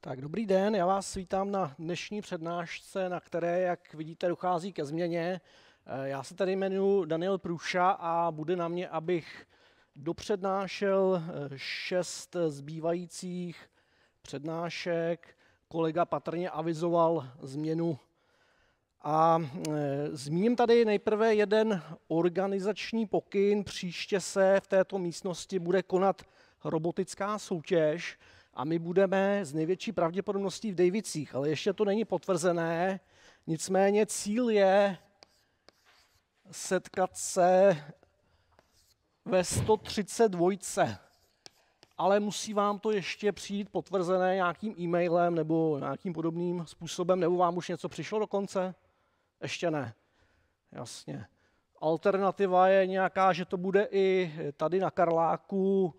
Tak dobrý den, já vás vítám na dnešní přednášce, na které, jak vidíte, dochází ke změně. Eh, já se tady jmenuji Daniel Průša a bude na mě, abych dopřednášel eh, šest zbývajících přednášek. Kolega patrně avizoval změnu. A eh, zmíním tady nejprve jeden organizační pokyn. Příště se v této místnosti bude konat robotická soutěž a my budeme s největší pravděpodobností v Davicích, ale ještě to není potvrzené. Nicméně cíl je setkat se ve 132. Ale musí vám to ještě přijít potvrzené nějakým e-mailem nebo nějakým podobným způsobem, nebo vám už něco přišlo dokonce? Ještě ne. Jasně. Alternativa je nějaká, že to bude i tady na Karláku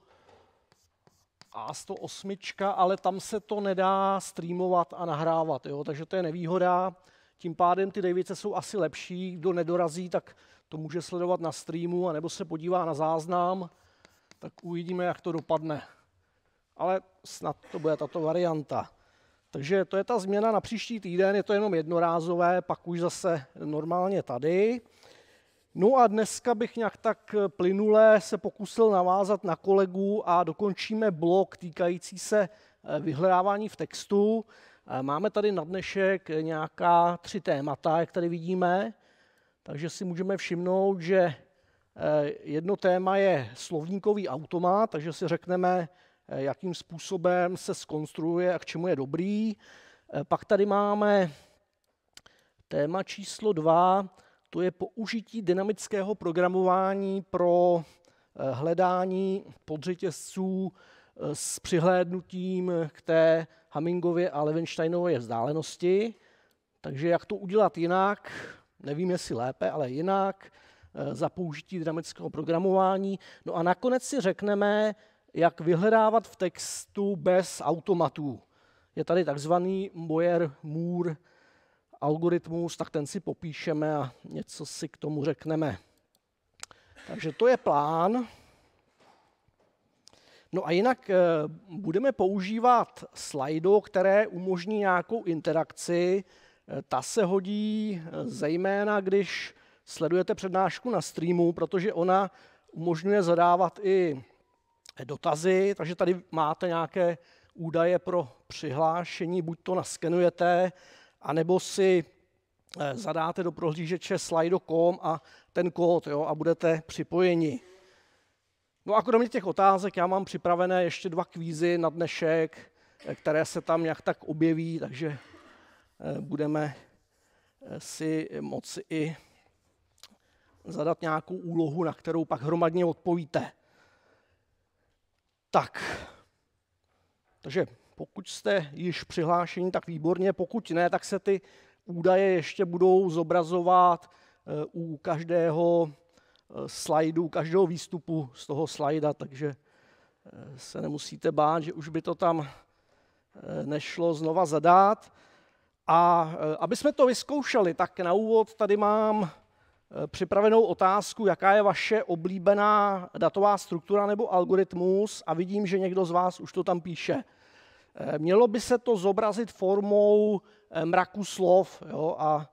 a108, ale tam se to nedá streamovat a nahrávat, jo? takže to je nevýhoda. Tím pádem ty Davice jsou asi lepší, kdo nedorazí, tak to může sledovat na streamu, anebo se podívá na záznam, tak uvidíme, jak to dopadne. Ale snad to bude tato varianta. Takže to je ta změna na příští týden, je to jenom jednorázové, pak už zase normálně tady. No a dneska bych nějak tak eh, plynulé se pokusil navázat na kolegu a dokončíme blok týkající se eh, vyhledávání v textu. Eh, máme tady na dnešek nějaká tři témata, jak tady vidíme, takže si můžeme všimnout, že jedno téma je slovníkový automat, takže si řekneme, jakým způsobem se skonstruuje a k čemu je dobrý. Pak tady máme téma číslo dva, to je použití dynamického programování pro eh, hledání podřetězců eh, s přihlédnutím k té Hammingově a Levensteinově vzdálenosti. Takže jak to udělat jinak, nevím jestli lépe, ale jinak, eh, za použití dynamického programování. No a nakonec si řekneme, jak vyhledávat v textu bez automatů. Je tady takzvaný Boyer-Moore algoritmus, tak ten si popíšeme a něco si k tomu řekneme. Takže to je plán. No a jinak eh, budeme používat slajdo, které umožní nějakou interakci. Eh, ta se hodí eh, zejména, když sledujete přednášku na streamu, protože ona umožňuje zadávat i dotazy, takže tady máte nějaké údaje pro přihlášení, buď to naskenujete, anebo si eh, zadáte do prohlížeče slido.com a ten kód jo, a budete připojeni. No a kromě těch otázek já mám připravené ještě dva kvízy na dnešek, eh, které se tam nějak tak objeví, takže eh, budeme si moci i zadat nějakou úlohu, na kterou pak hromadně odpovíte. Tak, takže pokud jste již přihlášeni, tak výborně, pokud ne, tak se ty údaje ještě budou zobrazovat eh, u každého eh, slajdu, každého výstupu z toho slajda, takže eh, se nemusíte bát, že už by to tam nešlo znova zadát. A aby jsme to vyzkoušeli, tak na úvod tady mám připravenou otázku, jaká je vaše oblíbená datová struktura nebo algoritmus a vidím, že někdo z vás už to tam píše. Eh, mělo by se to zobrazit formou eh, mraku slov jo, a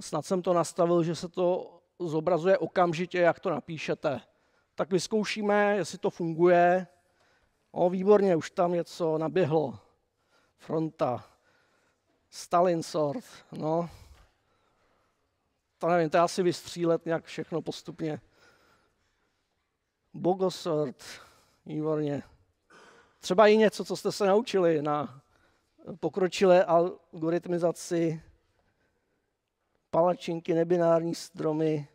snad jsem to nastavil, že se to zobrazuje okamžitě, jak to napíšete. Tak vyzkoušíme, jestli to funguje. O, výborně, už tam něco naběhlo. Fronta. Stalin sort, no. To nevím, to je asi vystřílet nějak všechno postupně. Bogosort, výborně. Třeba i něco, co jste se naučili na pokročilé algoritmizaci, palačinky, nebinární stromy,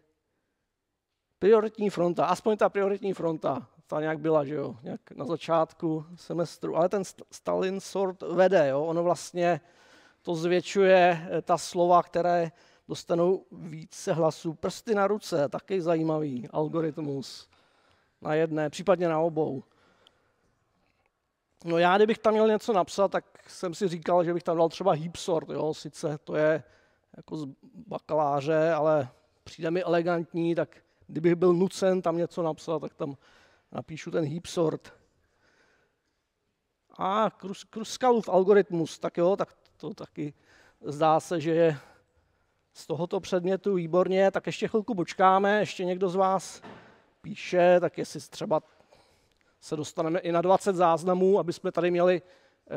prioritní fronta, aspoň ta prioritní fronta, ta nějak byla, že jo, nějak na začátku semestru, ale ten Stalin sort vede, jo, ono vlastně to zvětšuje eh, ta slova, které dostanou více hlasů. Prsty na ruce, taky zajímavý algoritmus na jedné, případně na obou. No já, kdybych tam měl něco napsat, tak jsem si říkal, že bych tam dal třeba Heapsort, sort, jo, sice to je jako z bakaláře, ale přijde mi elegantní, tak kdybych byl nucen tam něco napsat, tak tam napíšu ten Heapsort. sort. A Kruskalův algoritmus, tak jo, tak to taky zdá se, že je z tohoto předmětu výborně, tak ještě chvilku počkáme, ještě někdo z vás píše, tak jestli třeba se dostaneme i na 20 záznamů, aby jsme tady měli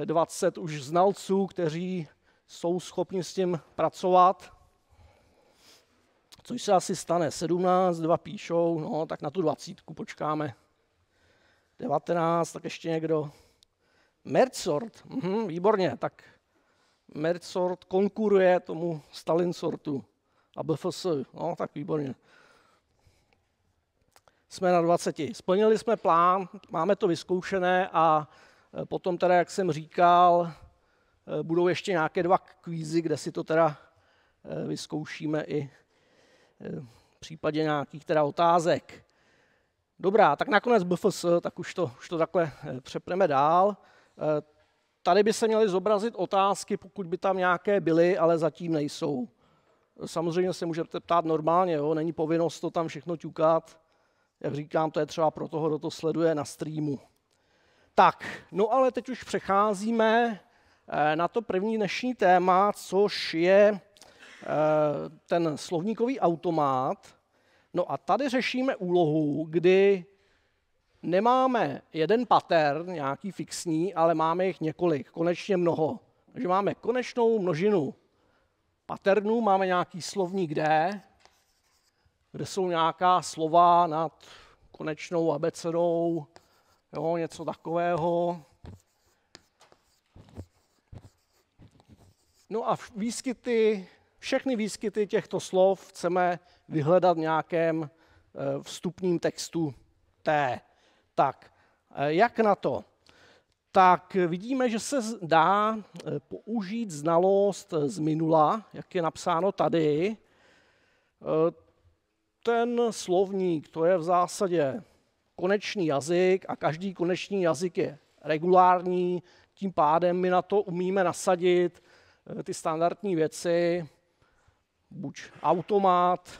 20 eh, už znalců, kteří jsou schopni s tím pracovat. Což se asi stane, 17, dva píšou, no tak na tu 20 počkáme. 19, tak ještě někdo. Mercort, mhm, výborně, tak Mercort konkuruje tomu Stalinsortu a BFS. No, tak výborně jsme na 20. Splnili jsme plán, máme to vyzkoušené a e, potom teda, jak jsem říkal, e, budou ještě nějaké dva kvízy, kde si to teda e, vyzkoušíme i v případě nějakých teda otázek. Dobrá, tak nakonec BFS, tak už to, už to takhle přepneme dál. Tady by se měly zobrazit otázky, pokud by tam nějaké byly, ale zatím nejsou. Samozřejmě se můžete ptát normálně, jo? není povinnost to tam všechno ťukat. Jak říkám, to je třeba pro toho, kdo to sleduje na streamu. Tak, no ale teď už přecházíme eh, na to první dnešní téma, což je eh, ten slovníkový automat. No a tady řešíme úlohu, kdy nemáme jeden pattern, nějaký fixní, ale máme jich několik, konečně mnoho. Takže máme konečnou množinu patternů, máme nějaký slovník D, kde jsou nějaká slova nad konečnou abecedou, jo, něco takového. No a výskyty, všechny výskyty těchto slov chceme vyhledat v nějakém eh, vstupním textu T. Tak, eh, jak na to? Tak vidíme, že se dá eh, použít znalost z minula, jak je napsáno tady ten slovník, to je v zásadě konečný jazyk a každý konečný jazyk je regulární, tím pádem my na to umíme nasadit eh, ty standardní věci, buď automat,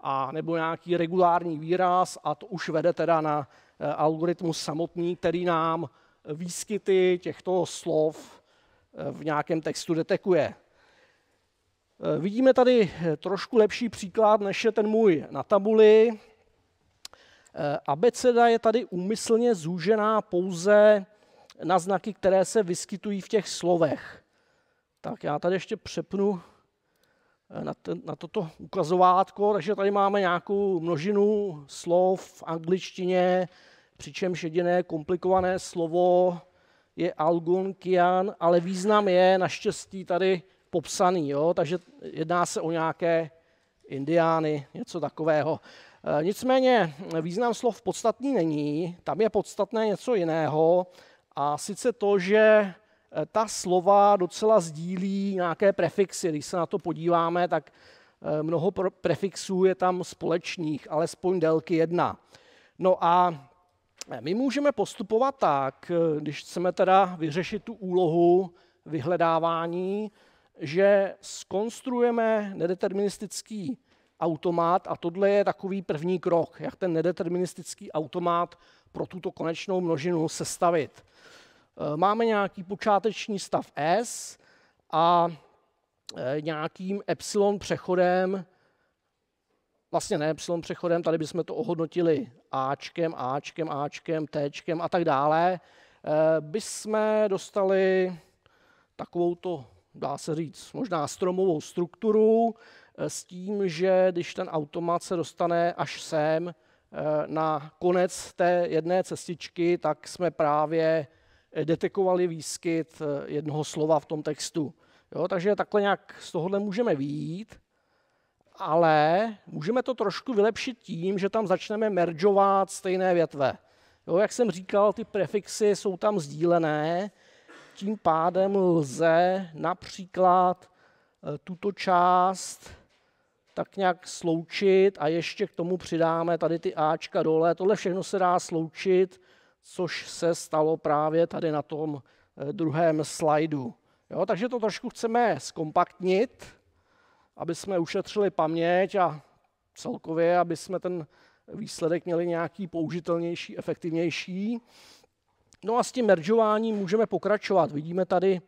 a nebo nějaký regulární výraz a to už vede teda na eh, algoritmus samotný, který nám výskyty těchto slov eh, v nějakém textu detekuje. Eh, vidíme tady eh, trošku lepší příklad, než je ten můj na tabuli. Eh, abeceda je tady úmyslně zúžená pouze na znaky, které se vyskytují v těch slovech. Tak já tady ještě přepnu na, ten, na toto ukazovátko, takže tady máme nějakou množinu slov v angličtině, přičemž jediné komplikované slovo je algonkian, ale význam je naštěstí tady popsaný, jo? takže jedná se o nějaké indiány, něco takového. E, nicméně význam slov podstatný není, tam je podstatné něco jiného a sice to, že e, ta slova docela sdílí nějaké prefixy. Když se na to podíváme, tak e, mnoho prefixů je tam společných, alespoň délky jedna. No a my můžeme postupovat tak, když chceme teda vyřešit tu úlohu vyhledávání, že skonstruujeme nedeterministický automat a tohle je takový první krok, jak ten nedeterministický automat pro tuto konečnou množinu sestavit. Eh, máme nějaký počáteční stav S a eh, nějakým epsilon přechodem, vlastně ne epsilon přechodem, tady bychom to ohodnotili Ačkem, Ačkem, Ačkem, Tčkem a tak dále, eh, bychom dostali takovouto dá se říct, možná stromovou strukturu eh, s tím, že když ten automat se dostane až sem eh, na konec té jedné cestičky, tak jsme právě eh, detekovali výskyt jednoho slova v tom textu. Jo, takže takhle nějak z tohohle můžeme výjít, ale můžeme to trošku vylepšit tím, že tam začneme meržovat stejné větve. Jo, jak jsem říkal, ty prefixy jsou tam sdílené, tím pádem lze například eh, tuto část tak nějak sloučit a ještě k tomu přidáme tady ty Ačka dole. Tohle všechno se dá sloučit, což se stalo právě tady na tom eh, druhém slajdu. Jo, takže to trošku chceme zkompaktnit, aby jsme ušetřili paměť a celkově, aby jsme ten výsledek měli nějaký použitelnější, efektivnější. No a s tím meržováním můžeme pokračovat. Vidíme tady,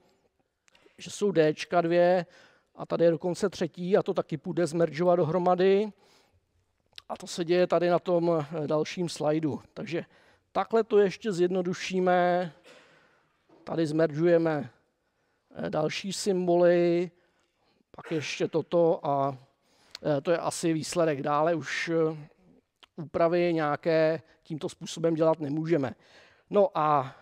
že jsou D dvě a tady je dokonce třetí a to taky půjde zmeržovat dohromady. A to se děje tady na tom eh, dalším slajdu. Takže takhle to ještě zjednodušíme. Tady zmeržujeme eh, další symboly, pak ještě toto a eh, to je asi výsledek. Dále už úpravy nějaké tímto způsobem dělat nemůžeme. No a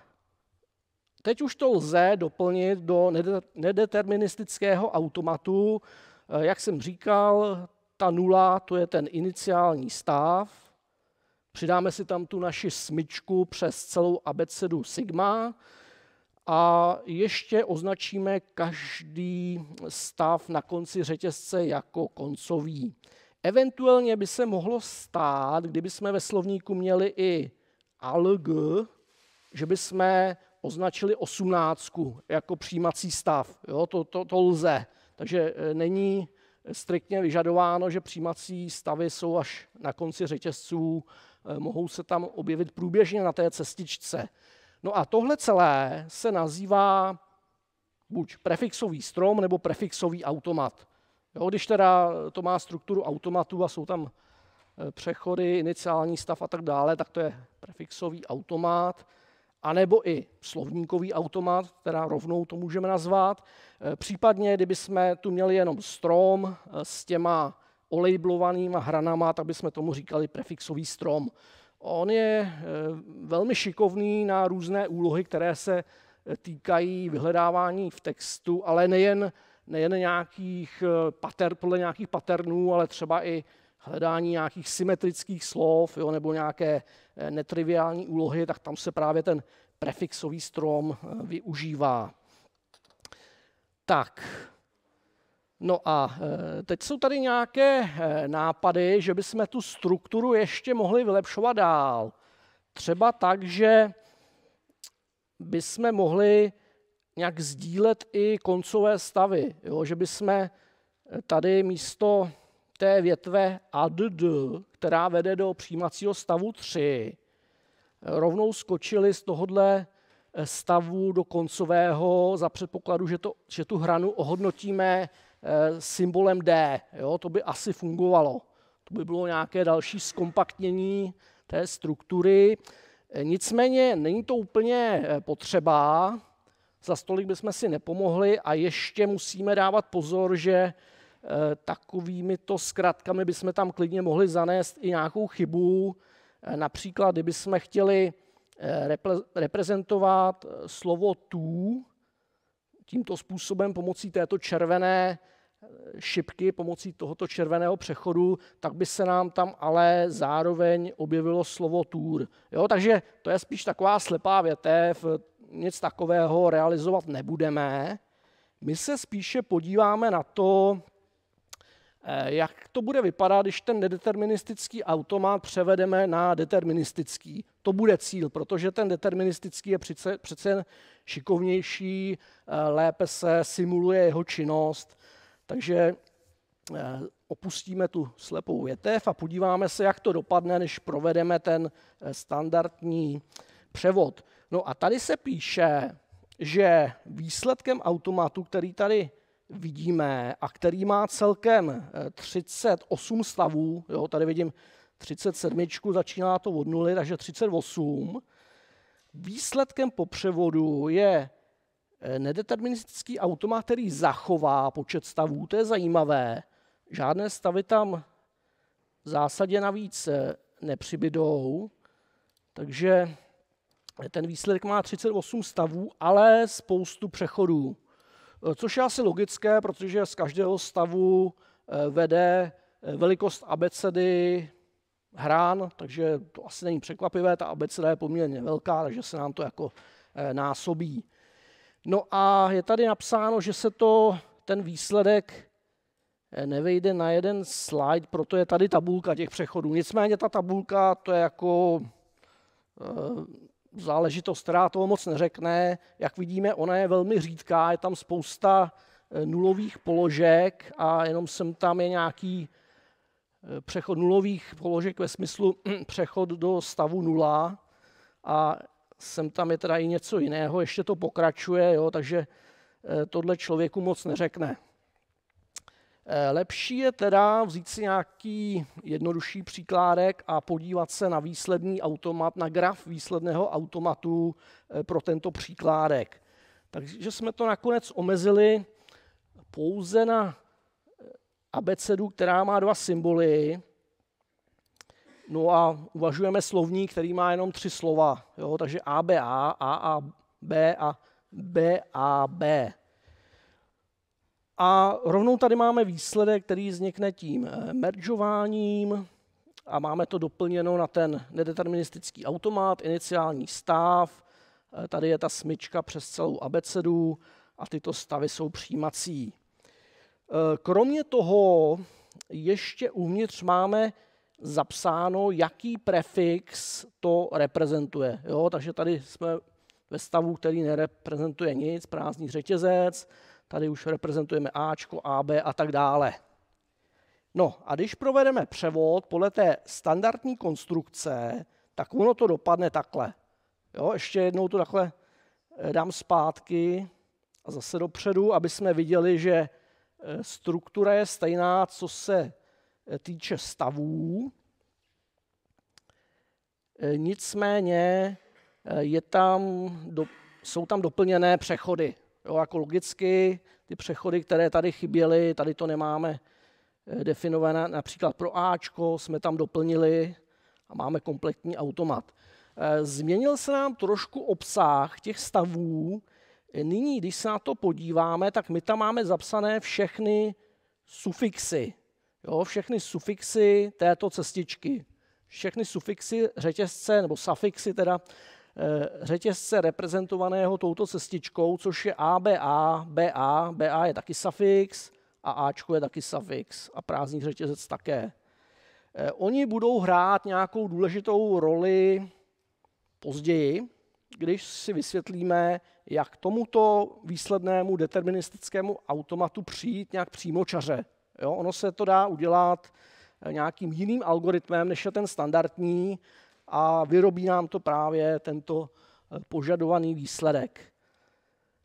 teď už to lze doplnit do nedeterministického automatu. Eh, jak jsem říkal, ta nula, to je ten iniciální stav. Přidáme si tam tu naši smyčku přes celou abecedu sigma a ještě označíme každý stav na konci řetězce jako koncový. Eventuálně by se mohlo stát, kdyby jsme ve slovníku měli i alg, že bychom označili osmnáctku jako přijímací stav. Jo, to, to, to lze. Takže e, není striktně vyžadováno, že přijímací stavy jsou až na konci řetězců, e, mohou se tam objevit průběžně na té cestičce. No a tohle celé se nazývá buď prefixový strom nebo prefixový automat. Jo, když teda to má strukturu automatu a jsou tam e, přechody, iniciální stav a tak dále, tak to je prefixový automat anebo i slovníkový automat, teda rovnou to můžeme nazvat. Eh, případně, kdyby jsme tu měli jenom strom eh, s těma olejblovanýma hranama, tak bychom tomu říkali prefixový strom. On je eh, velmi šikovný na různé úlohy, které se týkají vyhledávání v textu, ale nejen, nejen nějakých pater, podle nějakých paternů, ale třeba i hledání nějakých symetrických slov jo, nebo nějaké eh, netriviální úlohy, tak tam se právě ten prefixový strom eh, využívá. Tak, no a eh, teď jsou tady nějaké nápady, že bychom tu strukturu ještě mohli vylepšovat dál. Třeba tak, že bychom mohli nějak sdílet i koncové stavy, jo? že bychom tady místo té větve ADD, která vede do přijímacího stavu 3, rovnou skočili z tohohle eh, stavu do koncového za předpokladu, že, to, že tu hranu ohodnotíme eh, symbolem D. Jo? To by asi fungovalo. To by bylo nějaké další zkompaktnění té struktury. Eh, nicméně není to úplně potřeba, za stolik bychom si nepomohli a ještě musíme dávat pozor, že Eh, takovými to zkratkami bychom tam klidně mohli zanést i nějakou chybu. Eh, například, kdybychom chtěli eh, repre- reprezentovat slovo tu tímto způsobem pomocí této červené šipky, pomocí tohoto červeného přechodu, tak by se nám tam ale zároveň objevilo slovo tour. Jo, takže to je spíš taková slepá větev, nic takového realizovat nebudeme. My se spíše podíváme na to, Eh, jak to bude vypadat, když ten nedeterministický automat převedeme na deterministický. To bude cíl, protože ten deterministický je přece, přece šikovnější, eh, lépe se simuluje jeho činnost, takže eh, opustíme tu slepou větev a podíváme se, jak to dopadne, než provedeme ten standardní převod. No a tady se píše, že výsledkem automatu, který tady vidíme a který má celkem 38 eh, stavů. Jo, tady vidím 37, začíná to od nuly, takže 38. Výsledkem po převodu je eh, nedeterministický automat, který zachová počet stavů. To je zajímavé. Žádné stavy tam v zásadě navíc eh, nepřibydou, takže ten výsledek má 38 stavů, ale spoustu přechodů. Eh, což je asi logické, protože z každého stavu eh, vede eh, velikost abecedy hrán, takže to asi není překvapivé, ta abeceda je poměrně velká, takže se nám to jako násobí. No a je tady napsáno, že se to, ten výsledek nevejde na jeden slide, proto je tady tabulka těch přechodů. Nicméně ta tabulka, to je jako záležitost, která toho moc neřekne. Jak vidíme, ona je velmi řídká, je tam spousta eh, nulových položek a jenom sem tam je nějaký eh, přechod nulových položek ve smyslu přechod do stavu nula a sem tam je teda i něco jiného, ještě to pokračuje, jo, takže eh, tohle člověku moc neřekne. Eh, lepší je teda vzít si nějaký jednodušší příkládek a podívat se na výsledný automat, na graf výsledného automatu eh, pro tento příkládek. Takže jsme to nakonec omezili pouze na eh, abecedu, která má dva symboly. No a uvažujeme slovník, který má jenom tři slova. Jo? Takže ABA, AAB a BAB. A rovnou tady máme výsledek, který vznikne tím eh, meržováním a máme to doplněno na ten nedeterministický automat, iniciální stav, eh, tady je ta smyčka přes celou abecedu a tyto stavy jsou přijímací. Eh, kromě toho ještě uvnitř máme zapsáno, jaký prefix to reprezentuje. Jo, takže tady jsme ve stavu, který nereprezentuje nic, prázdný řetězec, Tady už reprezentujeme Ačko, AB a tak dále. No a když provedeme převod podle té standardní konstrukce, tak ono to dopadne takhle. Jo, ještě jednou to takhle eh, dám zpátky a zase dopředu, aby jsme viděli, že eh, struktura je stejná, co se eh, týče stavů. Nicméně je tam, do, jsou tam doplněné přechody. Jo, jako logicky ty přechody, které tady chyběly, tady to nemáme eh, definované. Například pro Ačko jsme tam doplnili a máme kompletní automat. Eh, změnil se nám trošku obsah těch stavů. Eh, nyní, když se na to podíváme, tak my tam máme zapsané všechny sufixy. Jo, všechny sufixy této cestičky. Všechny sufixy řetězce, nebo safixy teda Eh, řetězce reprezentovaného touto cestičkou, což je ABA, BA, BA je taky suffix, a Ačko je taky suffix, a prázdný řetězec také. Eh, oni budou hrát nějakou důležitou roli později, když si vysvětlíme, jak tomuto výslednému deterministickému automatu přijít nějak přímočaře. Jo, ono se to dá udělat eh, nějakým jiným algoritmem, než je ten standardní, a vyrobí nám to právě tento eh, požadovaný výsledek.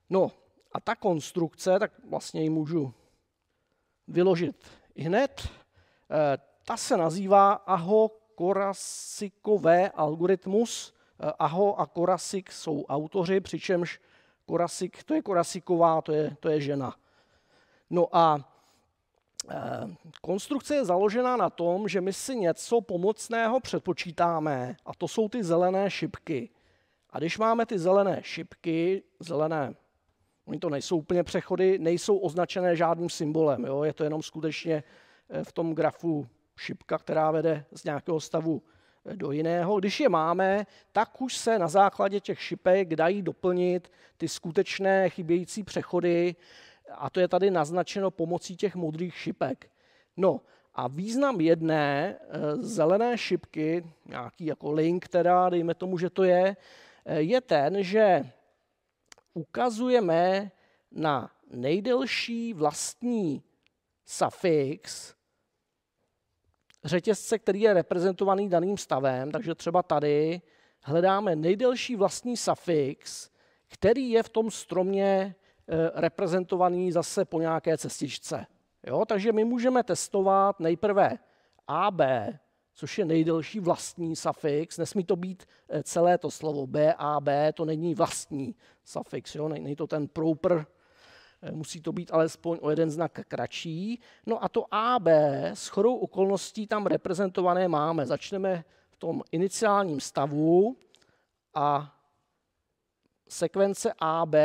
No a ta konstrukce, tak vlastně ji můžu vyložit hned, eh, ta se nazývá Aho Korasikové algoritmus. Eh, Aho a Korasik jsou autoři, přičemž Korasik, to je Korasiková, to je, to je žena. No a Eh, konstrukce je založená na tom, že my si něco pomocného předpočítáme, a to jsou ty zelené šipky. A když máme ty zelené šipky, zelené, oni to nejsou úplně přechody, nejsou označené žádným symbolem, jo? je to jenom skutečně eh, v tom grafu šipka, která vede z nějakého stavu eh, do jiného. Když je máme, tak už se na základě těch šipek dají doplnit ty skutečné chybějící přechody, a to je tady naznačeno pomocí těch modrých šipek. No a význam jedné eh, zelené šipky, nějaký jako link teda, dejme tomu, že to je, eh, je ten, že ukazujeme na nejdelší vlastní suffix řetězce, který je reprezentovaný daným stavem, takže třeba tady hledáme nejdelší vlastní suffix, který je v tom stromě Eh, reprezentovaný zase po nějaké cestičce. Jo? Takže my můžeme testovat nejprve AB, což je nejdelší vlastní suffix. Nesmí to být eh, celé to slovo BAB, to není vlastní suffix. jo? není to ten proper, eh, musí to být alespoň o jeden znak kratší. No a to AB s chorou okolností tam reprezentované máme. Začneme v tom iniciálním stavu a sekvence AB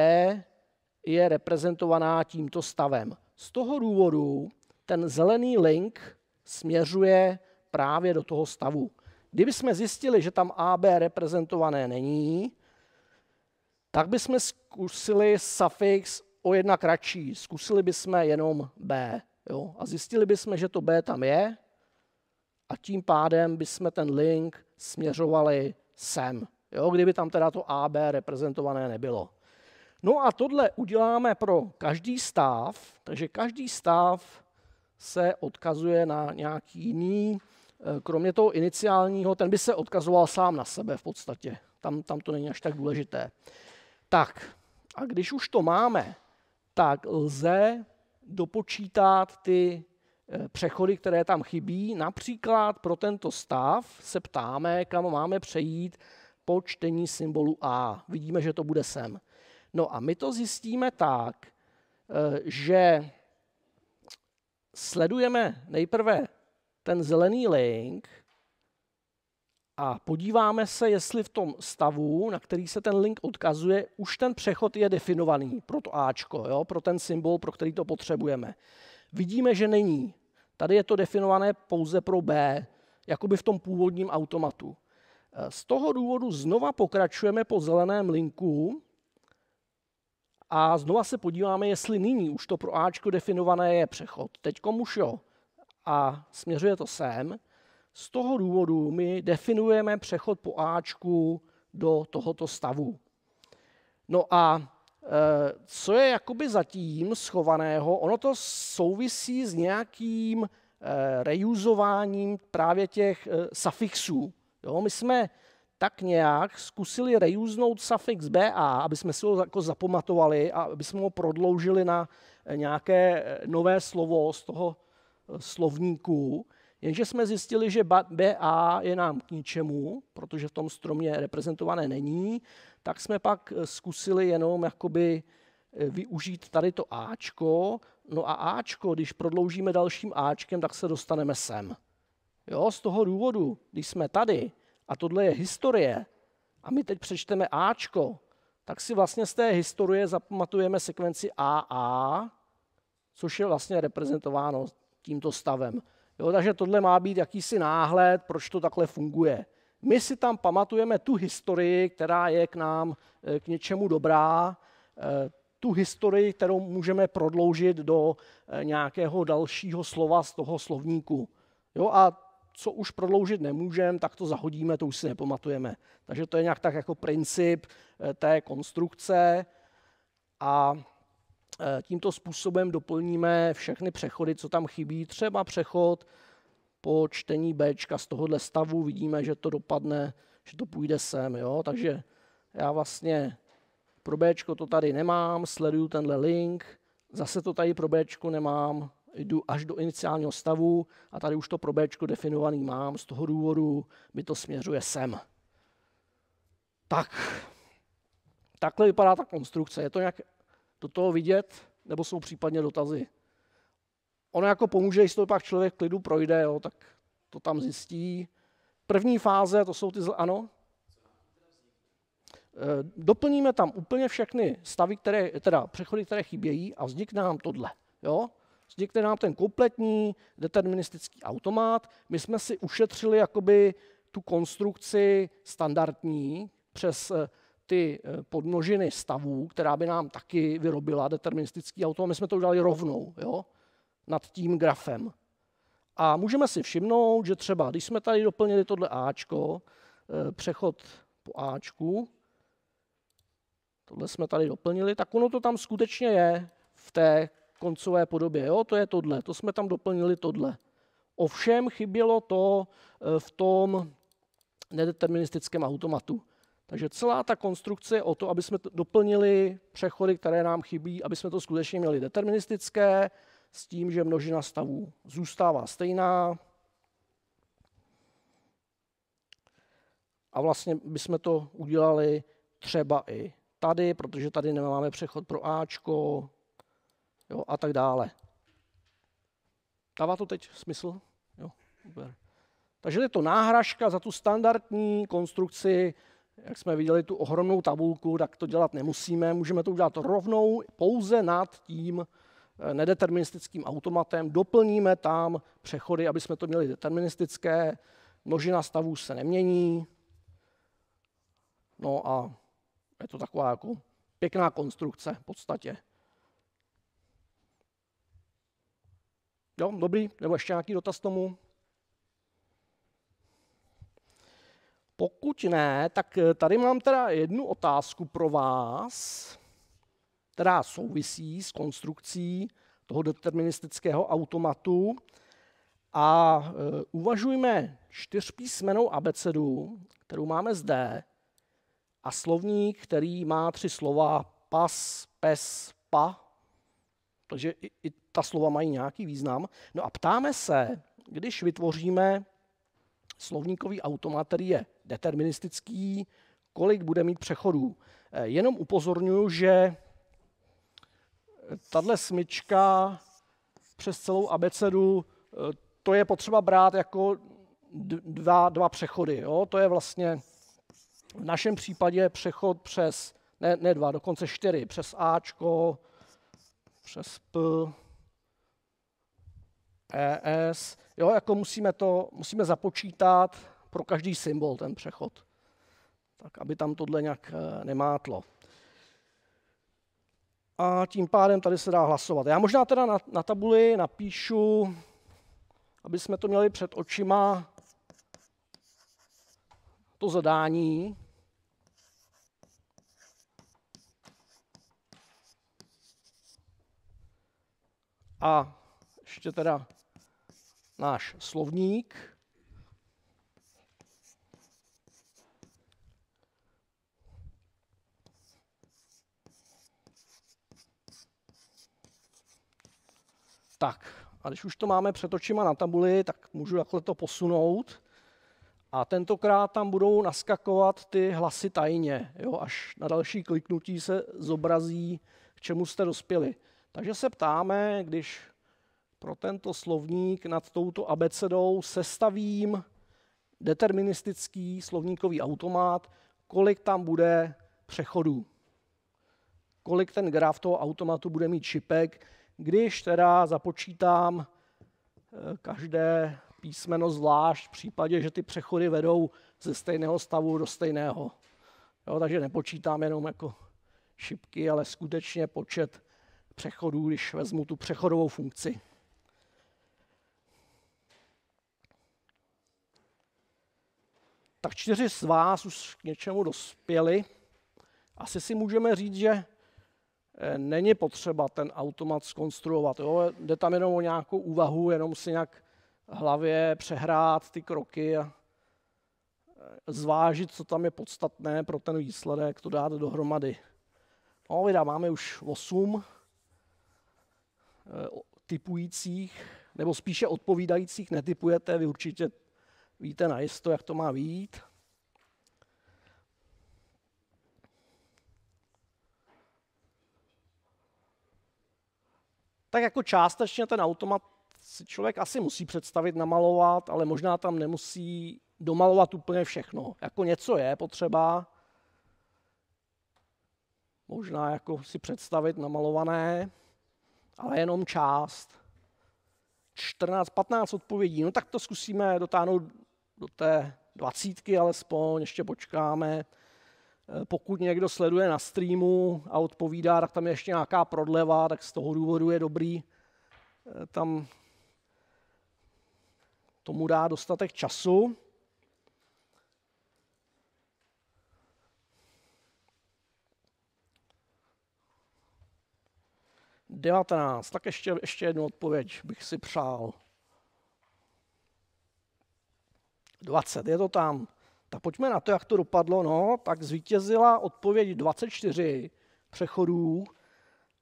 je reprezentovaná tímto stavem. Z toho důvodu ten zelený link směřuje právě do toho stavu. Kdyby jsme zjistili, že tam AB reprezentované není, tak bychom zkusili suffix o jedna kratší. Zkusili bychom jenom B. Jo? A zjistili bychom, že to B tam je a tím pádem bychom ten link směřovali sem. Jo? Kdyby tam teda to AB reprezentované nebylo. No a tohle uděláme pro každý stav, takže každý stav se odkazuje na nějaký jiný, eh, kromě toho iniciálního, ten by se odkazoval sám na sebe v podstatě. Tam, tam to není až tak důležité. Tak, a když už to máme, tak lze dopočítat ty eh, přechody, které tam chybí. Například pro tento stav se ptáme, kam máme přejít po čtení symbolu A. Vidíme, že to bude sem. No a my to zjistíme tak, eh, že sledujeme nejprve ten zelený link a podíváme se, jestli v tom stavu, na který se ten link odkazuje, už ten přechod je definovaný pro to Ačko, jo? pro ten symbol, pro který to potřebujeme. Vidíme, že není. Tady je to definované pouze pro B, jako by v tom původním automatu. Eh, z toho důvodu znova pokračujeme po zeleném linku a znova se podíváme, jestli nyní už to pro Ačko definované je přechod. Teď už jo. A směřuje to sem. Z toho důvodu my definujeme přechod po Ačku do tohoto stavu. No a e, co je jakoby zatím schovaného, ono to souvisí s nějakým e, reuzováním právě těch e, safixů. Jo, my jsme tak nějak zkusili reuznout suffix BA, aby jsme si ho jako zapamatovali a aby jsme ho prodloužili na eh, nějaké eh, nové slovo z toho eh, slovníku. Jenže jsme zjistili, že BA je nám k ničemu, protože v tom stromě reprezentované není, tak jsme pak zkusili jenom jakoby využít tady to Ačko. No a Ačko, když prodloužíme dalším Ačkem, tak se dostaneme sem. Jo, z toho důvodu, když jsme tady, a tohle je historie, a my teď přečteme Ačko, tak si vlastně z té historie zapamatujeme sekvenci AA, což je vlastně reprezentováno tímto stavem. Jo, takže tohle má být jakýsi náhled, proč to takhle funguje. My si tam pamatujeme tu historii, která je k nám eh, k něčemu dobrá, eh, tu historii, kterou můžeme prodloužit do eh, nějakého dalšího slova z toho slovníku. Jo, a co už prodloužit nemůžeme, tak to zahodíme, to už si nepamatujeme. Takže to je nějak tak jako princip eh, té konstrukce a eh, tímto způsobem doplníme všechny přechody, co tam chybí. Třeba přechod po čtení B z tohohle stavu vidíme, že to dopadne, že to půjde sem. Jo? Takže já vlastně pro B to tady nemám, sleduju tenhle link, zase to tady pro B nemám, jdu až do iniciálního stavu a tady už to pro B definovaný mám, z toho důvodu mi to směřuje sem. Tak, takhle vypadá ta konstrukce. Je to nějak do toho vidět, nebo jsou případně dotazy? Ono jako pomůže, jestli to pak člověk klidu projde, jo, tak to tam zjistí. První fáze, to jsou ty, zl... ano? Eh, doplníme tam úplně všechny stavy, které, teda přechody, které chybějí a vznikne nám tohle. Jo? vznikne nám ten kompletní deterministický automat. My jsme si ušetřili jakoby tu konstrukci standardní přes eh, ty eh, podmnožiny stavů, která by nám taky vyrobila deterministický automat. My jsme to udělali rovnou jo? nad tím grafem. A můžeme si všimnout, že třeba, když jsme tady doplnili tohle Ačko, eh, přechod po Ačku, tohle jsme tady doplnili, tak ono to tam skutečně je v té koncové podobě. Jo, to je tohle, to jsme tam doplnili tohle. Ovšem chybělo to eh, v tom nedeterministickém automatu. Takže celá ta konstrukce je o to, aby jsme doplnili přechody, které nám chybí, aby jsme to skutečně měli deterministické, s tím, že množina stavů zůstává stejná. A vlastně bychom to udělali třeba i tady, protože tady nemáme přechod pro Ačko, jo, a tak dále. Dává to teď smysl? Jo, super. Takže je to náhražka za tu standardní konstrukci, jak jsme viděli tu ohromnou tabulku, tak to dělat nemusíme, můžeme to udělat rovnou pouze nad tím eh, nedeterministickým automatem, doplníme tam přechody, aby jsme to měli deterministické, množina stavů se nemění, no a je to taková jako pěkná konstrukce v podstatě. Jo, dobrý, nebo ještě nějaký dotaz tomu? Pokud ne, tak eh, tady mám teda jednu otázku pro vás, která souvisí s konstrukcí toho deterministického automatu. A eh, uvažujme čtyřpísmenou abecedu, kterou máme zde, a slovník, který má tři slova pas, pes, pa. Takže i, i ta slova mají nějaký význam. No a ptáme se, když vytvoříme slovníkový automat, který je deterministický, kolik bude mít přechodů. Eh, jenom upozorňuji, že tahle smyčka přes celou abecedu, eh, to je potřeba brát jako dva, dva přechody. Jo? To je vlastně v našem případě přechod přes, ne, ne dva, dokonce čtyři, přes Ačko, přes P, ES. Jo, jako musíme to, musíme započítat pro každý symbol ten přechod. Tak, aby tam tohle nějak e, nemátlo. A tím pádem tady se dá hlasovat. Já možná teda na, na tabuli napíšu, aby jsme to měli před očima, to zadání, A ještě teda náš slovník. Tak, a když už to máme před očima na tabuli, tak můžu takhle to posunout. A tentokrát tam budou naskakovat ty hlasy tajně. Jo? Až na další kliknutí se zobrazí, k čemu jste dospěli. Takže se ptáme, když pro tento slovník nad touto abecedou sestavím deterministický slovníkový automat, kolik tam bude přechodů. Kolik ten graf toho automatu bude mít čipek, když teda započítám eh, každé písmeno zvlášť v případě, že ty přechody vedou ze stejného stavu do stejného. Jo, takže nepočítám jenom jako šipky, ale skutečně počet přechodů, když vezmu tu přechodovou funkci. tak čtyři z vás už k něčemu dospěli. Asi si můžeme říct, že eh, není potřeba ten automat skonstruovat. Jo? Jde tam jenom o nějakou úvahu, jenom si nějak hlavě přehrát ty kroky a eh, zvážit, co tam je podstatné pro ten výsledek, to dát dohromady. No, vydá, máme už osm eh, typujících, nebo spíše odpovídajících netypujete, vy určitě víte najisto, jak to má být. Tak jako částečně ten automat si člověk asi musí představit, namalovat, ale možná tam nemusí domalovat úplně všechno. Jako něco je potřeba, možná jako si představit namalované, ale jenom část. 14, 15 odpovědí, no tak to zkusíme dotáhnout do té dvacítky alespoň, ještě počkáme. E, pokud někdo sleduje na streamu a odpovídá, tak tam je ještě nějaká prodleva, tak z toho důvodu je dobrý e, tam tomu dá dostatek času. Devatenáct. Tak ještě, ještě jednu odpověď bych si přál. 20, je to tam. Tak pojďme na to, jak to dopadlo. No, tak zvítězila odpověď 24 přechodů,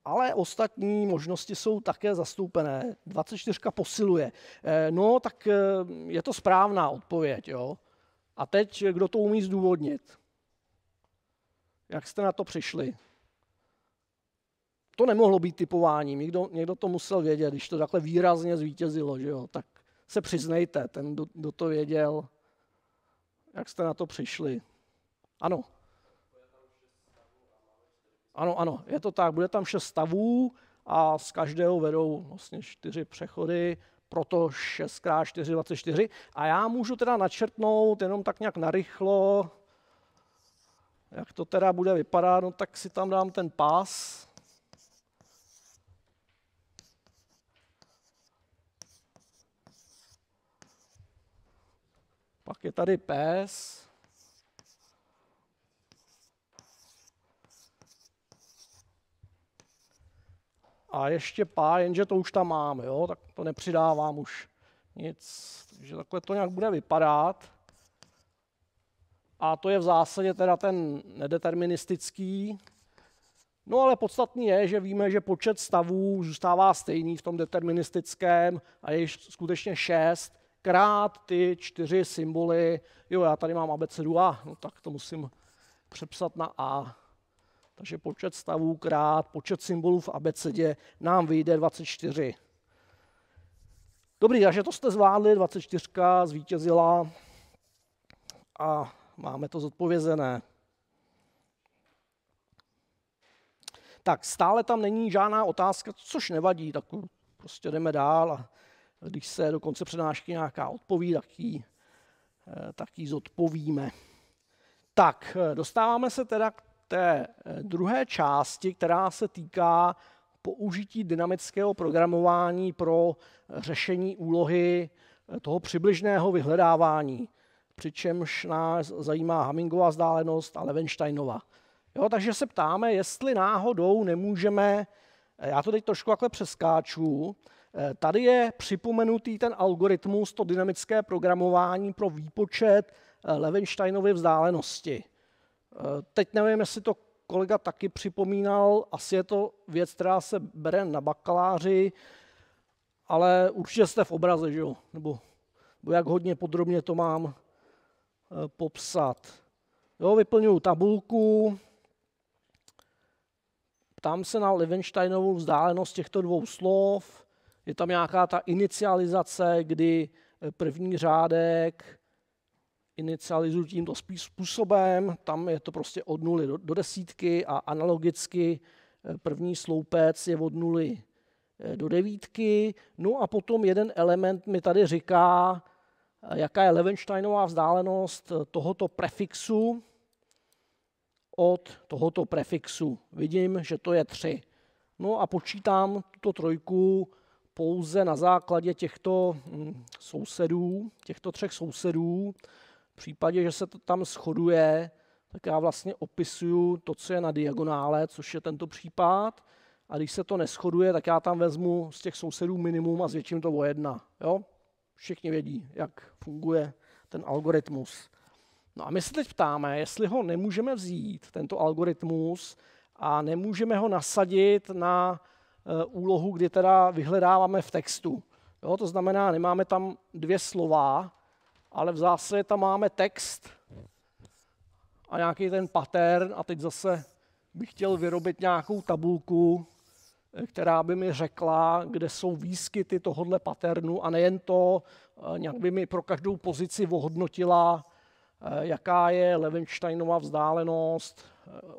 ale ostatní možnosti jsou také zastoupené. 24 posiluje. Eh, no, tak eh, je to správná odpověď. Jo? A teď, kdo to umí zdůvodnit? Jak jste na to přišli? To nemohlo být typováním. Někdo, někdo to musel vědět, když to takhle výrazně zvítězilo. Že jo? Tak se přiznejte, ten, kdo to věděl, jak jste na to přišli. Ano. Ano, ano, je to tak. Bude tam šest stavů a z každého vedou vlastně čtyři přechody, proto 6x4, 24. A já můžu teda načrtnout jenom tak nějak narychlo, jak to teda bude vypadat, no tak si tam dám ten pás. Pak je tady pes. A ještě pár, jenže to už tam mám, jo? tak to nepřidávám už nic. Takže takhle to nějak bude vypadat. A to je v zásadě teda ten nedeterministický. No ale podstatný je, že víme, že počet stavů zůstává stejný v tom deterministickém a je skutečně šest krát ty čtyři symboly. Jo, já tady mám abecedu A, no tak to musím přepsat na A. Takže počet stavů krát počet symbolů v abecedě nám vyjde 24. Dobrý, takže to jste zvládli, 24 zvítězila a máme to zodpovězené. Tak, stále tam není žádná otázka, což nevadí, tak prostě jdeme dál a když se do konce přednášky nějaká odpoví, tak ji, eh, tak ji zodpovíme. Tak, eh, dostáváme se teda k té eh, druhé části, která se týká použití dynamického programování pro řešení úlohy toho přibližného vyhledávání, přičemž nás zajímá Hammingova vzdálenost a Levensteinova. Jo, takže se ptáme, jestli náhodou nemůžeme, já to teď trošku takhle přeskáču, Eh, tady je připomenutý ten algoritmus, to dynamické programování pro výpočet eh, Levensteinovy vzdálenosti. Eh, teď nevím, jestli to kolega taky připomínal, asi je to věc, která se bere na bakaláři, ale určitě jste v obraze, že jo? Nebo, nebo jak hodně podrobně to mám popsat. Jo, vyplňuju tabulku, ptám se na Levensteinovou vzdálenost těchto dvou slov, je tam nějaká ta inicializace, kdy eh, první řádek inicializuji tímto způsobem, tam je to prostě od nuly do, do desítky a analogicky eh, první sloupec je od nuly eh, do devítky. No a potom jeden element mi tady říká, jaká je Levensteinová vzdálenost tohoto prefixu od tohoto prefixu. Vidím, že to je 3. No a počítám tuto trojku pouze na základě těchto hm, sousedů, těchto třech sousedů, v případě, že se to tam shoduje, tak já vlastně opisuju to, co je na diagonále, což je tento případ. A když se to neschoduje, tak já tam vezmu z těch sousedů minimum a zvětším to o jedna. Jo? Všichni vědí, jak funguje ten algoritmus. No a my se teď ptáme, jestli ho nemůžeme vzít, tento algoritmus, a nemůžeme ho nasadit na Eh, úlohu, kdy teda vyhledáváme v textu. Jo, to znamená, nemáme tam dvě slova, ale v zásadě tam máme text a nějaký ten pattern a teď zase bych chtěl vyrobit nějakou tabulku, eh, která by mi řekla, kde jsou výskyty tohohle paternu a nejen to, eh, nějak by mi pro každou pozici ohodnotila, jaká je Levensteinova vzdálenost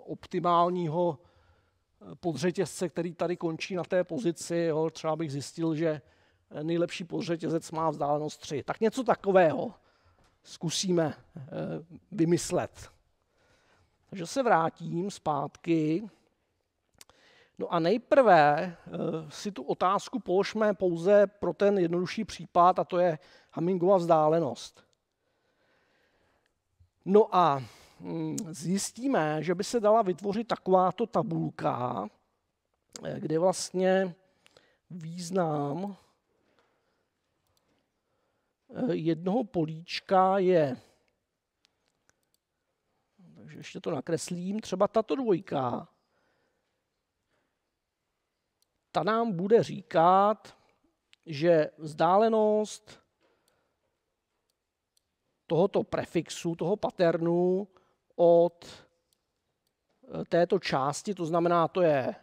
optimálního podřetězce, který tady končí na té pozici, jo, třeba bych zjistil, že nejlepší podřetězec má vzdálenost 3. Tak něco takového zkusíme eh, vymyslet. Takže se vrátím zpátky. No a nejprve eh, si tu otázku položme pouze pro ten jednodušší případ, a to je Hammingova vzdálenost. No a Mm, zjistíme, že by se dala vytvořit takováto tabulka, eh, kde vlastně význam eh, jednoho políčka je, takže ještě to nakreslím, třeba tato dvojka, ta nám bude říkat, že vzdálenost tohoto prefixu, toho paternu, od eh, této části, to znamená, to je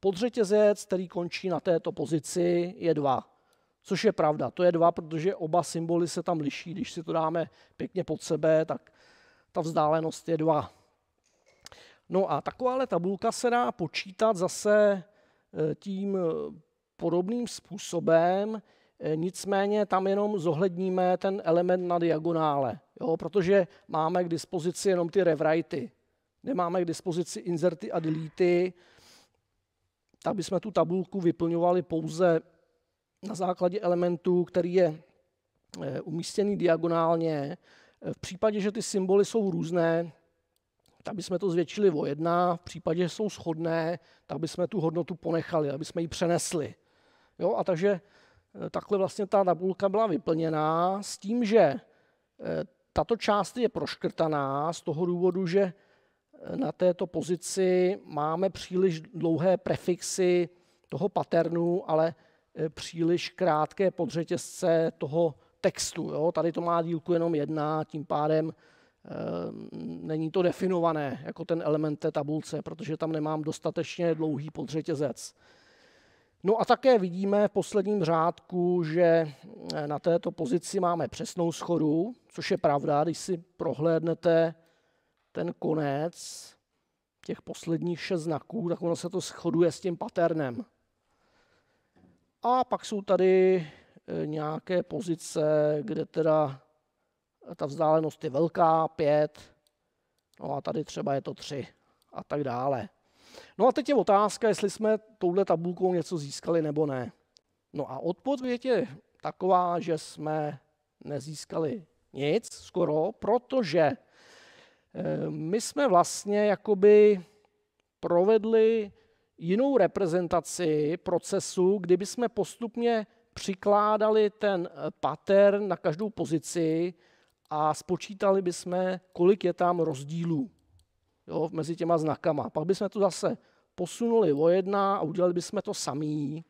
podřetězec, který končí na této pozici, je 2. Což je pravda, to je 2, protože oba symboly se tam liší. Když si to dáme pěkně pod sebe, tak ta vzdálenost je 2. No a takováhle tabulka se dá počítat zase eh, tím eh, podobným způsobem, nicméně tam jenom zohledníme ten element na diagonále jo, protože máme k dispozici jenom ty rewrity. Nemáme k dispozici inserty a delety, tak bychom tu tabulku vyplňovali pouze na základě elementu, který je eh, umístěný diagonálně. V případě, že ty symboly jsou různé, tak bychom to zvětšili o jedna, v případě, že jsou shodné, tak bychom tu hodnotu ponechali, aby jsme ji přenesli. Jo, a takže eh, takhle vlastně ta tabulka byla vyplněná s tím, že eh, tato část je proškrtaná z toho důvodu, že eh, na této pozici máme příliš dlouhé prefixy toho paternu, ale eh, příliš krátké podřetězce toho textu. Jo? Tady to má dílku jenom jedna, tím pádem e, není to definované jako ten element té tabulce, protože tam nemám dostatečně dlouhý podřetězec. No a také vidíme v posledním řádku, že eh, na této pozici máme přesnou schodu, což je pravda, když si prohlédnete ten konec těch posledních šest znaků, tak ono se to shoduje s tím paternem. A pak jsou tady eh, nějaké pozice, kde teda eh, ta vzdálenost je velká, pět, no a tady třeba je to tři a tak dále. No a teď je otázka, jestli jsme touhle tabulkou něco získali nebo ne. No a odpověď je taková, že jsme nezískali nic skoro, protože eh, my jsme vlastně jakoby provedli jinou reprezentaci procesu, kdyby jsme postupně přikládali ten eh, pattern na každou pozici a spočítali bychom, kolik je tam rozdílů jo, mezi těma znakama. Pak bychom to zase posunuli o jedna a udělali bychom to samý.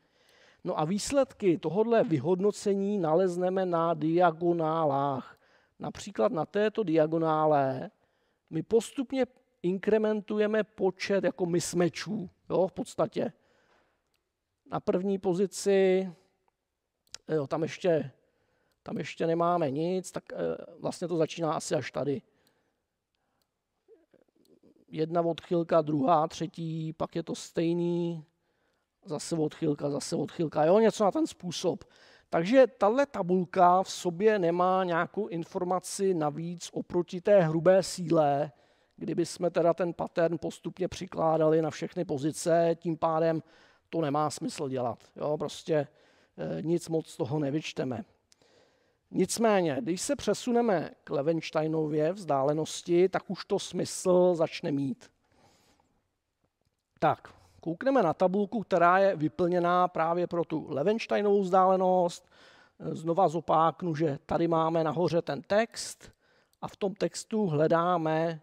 No a výsledky tohohle vyhodnocení nalezneme na diagonálách. Například na této diagonále my postupně inkrementujeme počet jako mismečů, jo, v podstatě. Na první pozici, jo, tam ještě, tam ještě nemáme nic, tak e, vlastně to začíná asi až tady jedna odchylka, druhá, třetí, pak je to stejný, zase odchylka, zase odchylka, jo, něco na ten způsob. Takže tahle tabulka v sobě nemá nějakou informaci navíc oproti té hrubé síle, kdyby jsme teda ten pattern postupně přikládali na všechny pozice, tím pádem to nemá smysl dělat. Jo, prostě eh, nic moc z toho nevyčteme. Nicméně, když se přesuneme k Levensteinově vzdálenosti, tak už to smysl začne mít. Tak, koukneme na tabulku, která je vyplněná právě pro tu Levensteinovou vzdálenost. Znova zopáknu, že tady máme nahoře ten text a v tom textu hledáme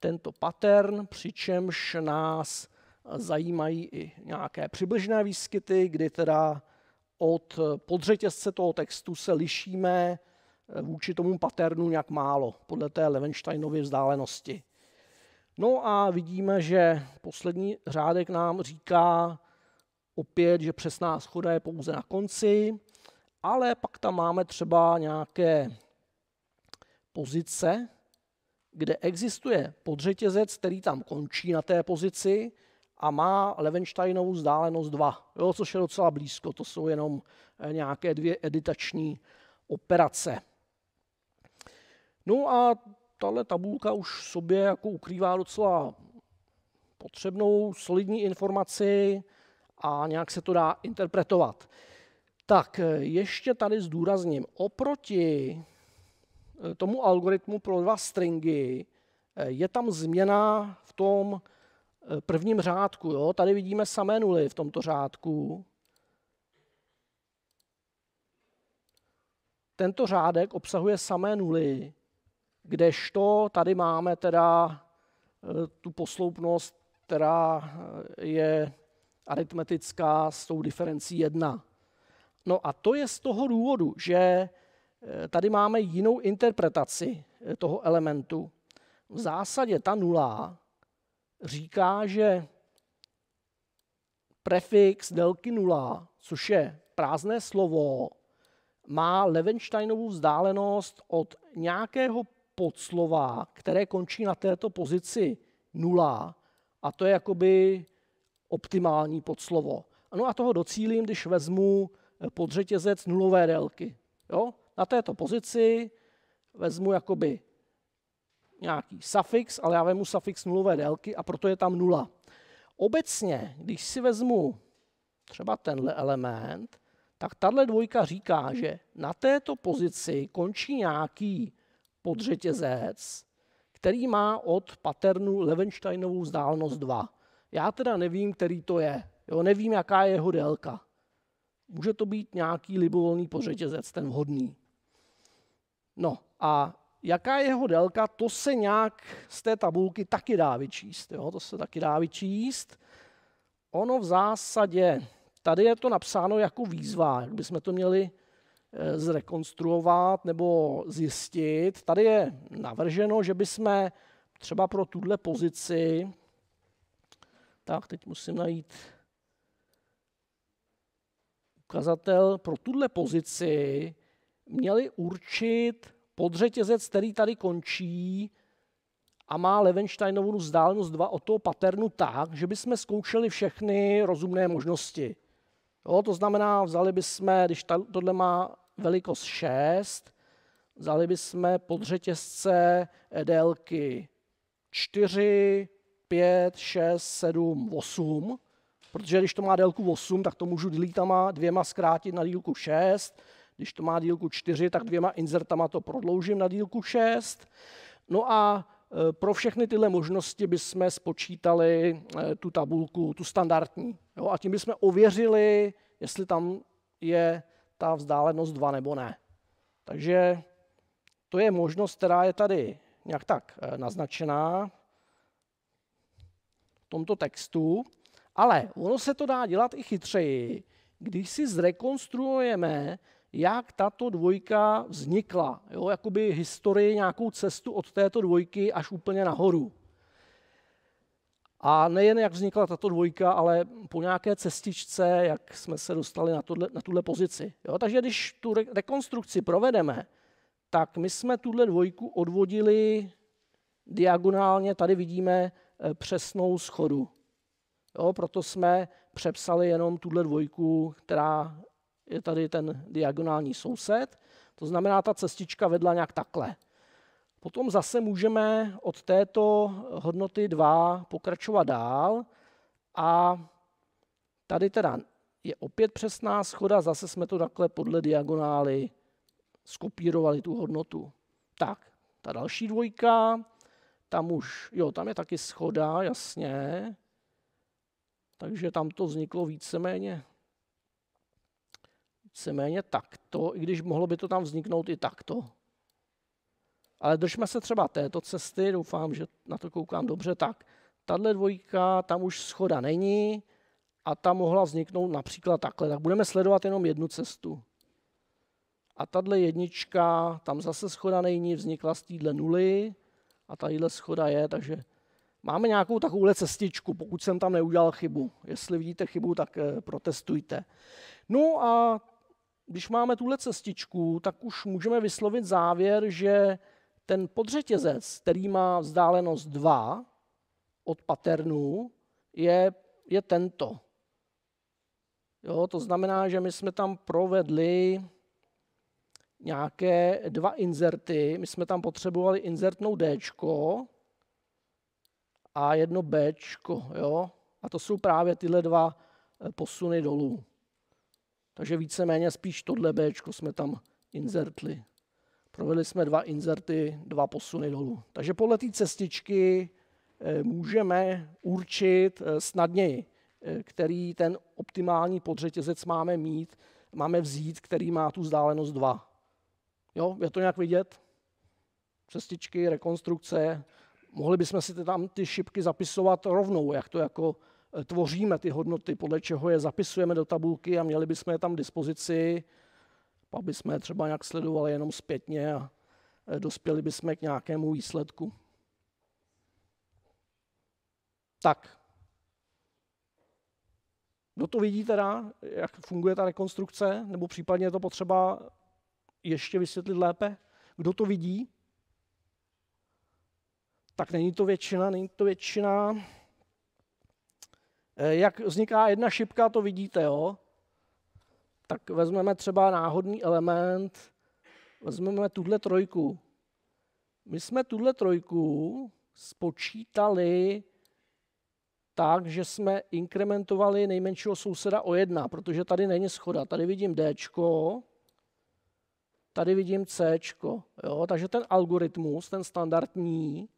tento pattern, přičemž nás zajímají i nějaké přibližné výskyty, kdy teda od podřetězce toho textu se lišíme eh, vůči tomu paternu nějak málo, podle té Levensteinovy vzdálenosti. No a vidíme, že poslední řádek nám říká opět, že přesná schoda je pouze na konci, ale pak tam máme třeba nějaké pozice, kde existuje podřetězec, který tam končí na té pozici, a má Levensteinovou vzdálenost 2, jo, což je docela blízko, to jsou jenom eh, nějaké dvě editační operace. No a tahle tabulka už v sobě jako ukrývá docela potřebnou solidní informaci a nějak se to dá interpretovat. Tak eh, ještě tady zdůrazním, oproti eh, tomu algoritmu pro dva stringy je tam změna v tom Eh, prvním řádku. Jo? Tady vidíme samé nuly v tomto řádku. Tento řádek obsahuje samé nuly, kdežto tady máme teda eh, tu posloupnost, která eh, je aritmetická s tou diferencí 1. No a to je z toho důvodu, že tady máme jinou interpretaci toho elementu. V zásadě ta nula říká, že prefix délky nula, což je prázdné slovo, má Levensteinovou vzdálenost od nějakého podslova, které končí na této pozici nula, a to je jakoby optimální podslovo. No a toho docílím, když vezmu eh, podřetězec nulové délky. Jo? Na této pozici vezmu jakoby nějaký suffix, ale já vemu suffix nulové délky a proto je tam nula. Obecně, když si vezmu třeba tenhle element, tak tahle dvojka říká, že na této pozici končí nějaký podřetězec, který má od paternu Levensteinovou vzdálenost 2. Já teda nevím, který to je. Jo, nevím, jaká je jeho délka. Může to být nějaký libovolný podřetězec, ten vhodný. No a jaká je jeho délka, to se nějak z té tabulky taky dá vyčíst. Jo? To se taky dá vyčíst. Ono v zásadě, tady je to napsáno jako výzva, jak bychom to měli eh, zrekonstruovat nebo zjistit. Tady je navrženo, že bychom třeba pro tuhle pozici, tak teď musím najít ukazatel, pro tuhle pozici měli určit podřetězec, který tady končí a má Levensteinovou vzdálenost 2 od toho paternu tak, že bychom zkoušeli všechny rozumné možnosti. Jo, to znamená, vzali bychom, když tohle má velikost 6, vzali bychom podřetězce délky 4, 5, 6, 7, 8, protože když to má délku 8, tak to můžu dvěma zkrátit na dílku 6, když to má dílku 4, tak dvěma insertama to prodloužím na dílku 6. No a e, pro všechny tyhle možnosti bychom spočítali e, tu tabulku, tu standardní. Jo? A tím bychom ověřili, jestli tam je ta vzdálenost 2 nebo ne. Takže to je možnost, která je tady nějak tak e, naznačená v tomto textu. Ale ono se to dá dělat i chytřeji, když si zrekonstruujeme jak tato dvojka vznikla. Jo? Jakoby historii, nějakou cestu od této dvojky až úplně nahoru. A nejen jak vznikla tato dvojka, ale po nějaké cestičce, jak jsme se dostali na, tohle, na tuhle pozici. Jo? Takže když tu re- rekonstrukci provedeme, tak my jsme tuhle dvojku odvodili diagonálně, tady vidíme e, přesnou schodu. Jo? Proto jsme přepsali jenom tuhle dvojku, která je tady ten diagonální soused, to znamená, ta cestička vedla nějak takhle. Potom zase můžeme od této hodnoty 2 pokračovat dál a tady teda je opět přesná schoda, zase jsme to takhle podle diagonály skopírovali tu hodnotu. Tak, ta další dvojka, tam už, jo, tam je taky schoda, jasně, takže tam to vzniklo víceméně víceméně takto, i když mohlo by to tam vzniknout i takto. Ale držme se třeba této cesty, doufám, že na to koukám dobře, tak tahle dvojka, tam už schoda není a ta mohla vzniknout například takhle. Tak budeme sledovat jenom jednu cestu. A tahle jednička, tam zase schoda není, vznikla z téhle nuly a tadyhle schoda je, takže máme nějakou takovouhle cestičku, pokud jsem tam neudělal chybu. Jestli vidíte chybu, tak eh, protestujte. No a když máme tuhle cestičku, tak už můžeme vyslovit závěr, že ten podřetězec, který má vzdálenost 2 od paternu, je, je tento. Jo, to znamená, že my jsme tam provedli nějaké dva inzerty. My jsme tam potřebovali inzertnou D a jedno B. A to jsou právě tyhle dva posuny dolů. Takže víceméně spíš tohle B jsme tam inzertli. Provedli jsme dva inzerty, dva posuny dolů. Takže podle té cestičky eh, můžeme určit eh, snadněji, eh, který ten optimální podřetězec máme mít, máme vzít, který má tu vzdálenost 2. Jo, je to nějak vidět? Cestičky, rekonstrukce. Mohli bychom si tam ty šipky zapisovat rovnou, jak to jako tvoříme ty hodnoty, podle čeho je zapisujeme do tabulky a měli bychom je tam dispozici, aby jsme je třeba nějak sledovali jenom zpětně a eh, dospěli bychom k nějakému výsledku. Tak. Kdo no to vidí teda, jak funguje ta rekonstrukce, nebo případně je to potřeba ještě vysvětlit lépe? Kdo to vidí? Tak není to většina, není to většina. Eh, jak vzniká jedna šipka, to vidíte, jo? Tak vezmeme třeba náhodný element, vezmeme tuhle trojku. My jsme tuhle trojku spočítali tak, že jsme inkrementovali nejmenšího souseda o jedna, protože tady není schoda. Tady vidím D, tady vidím C. Jo? Takže ten algoritmus, ten standardní,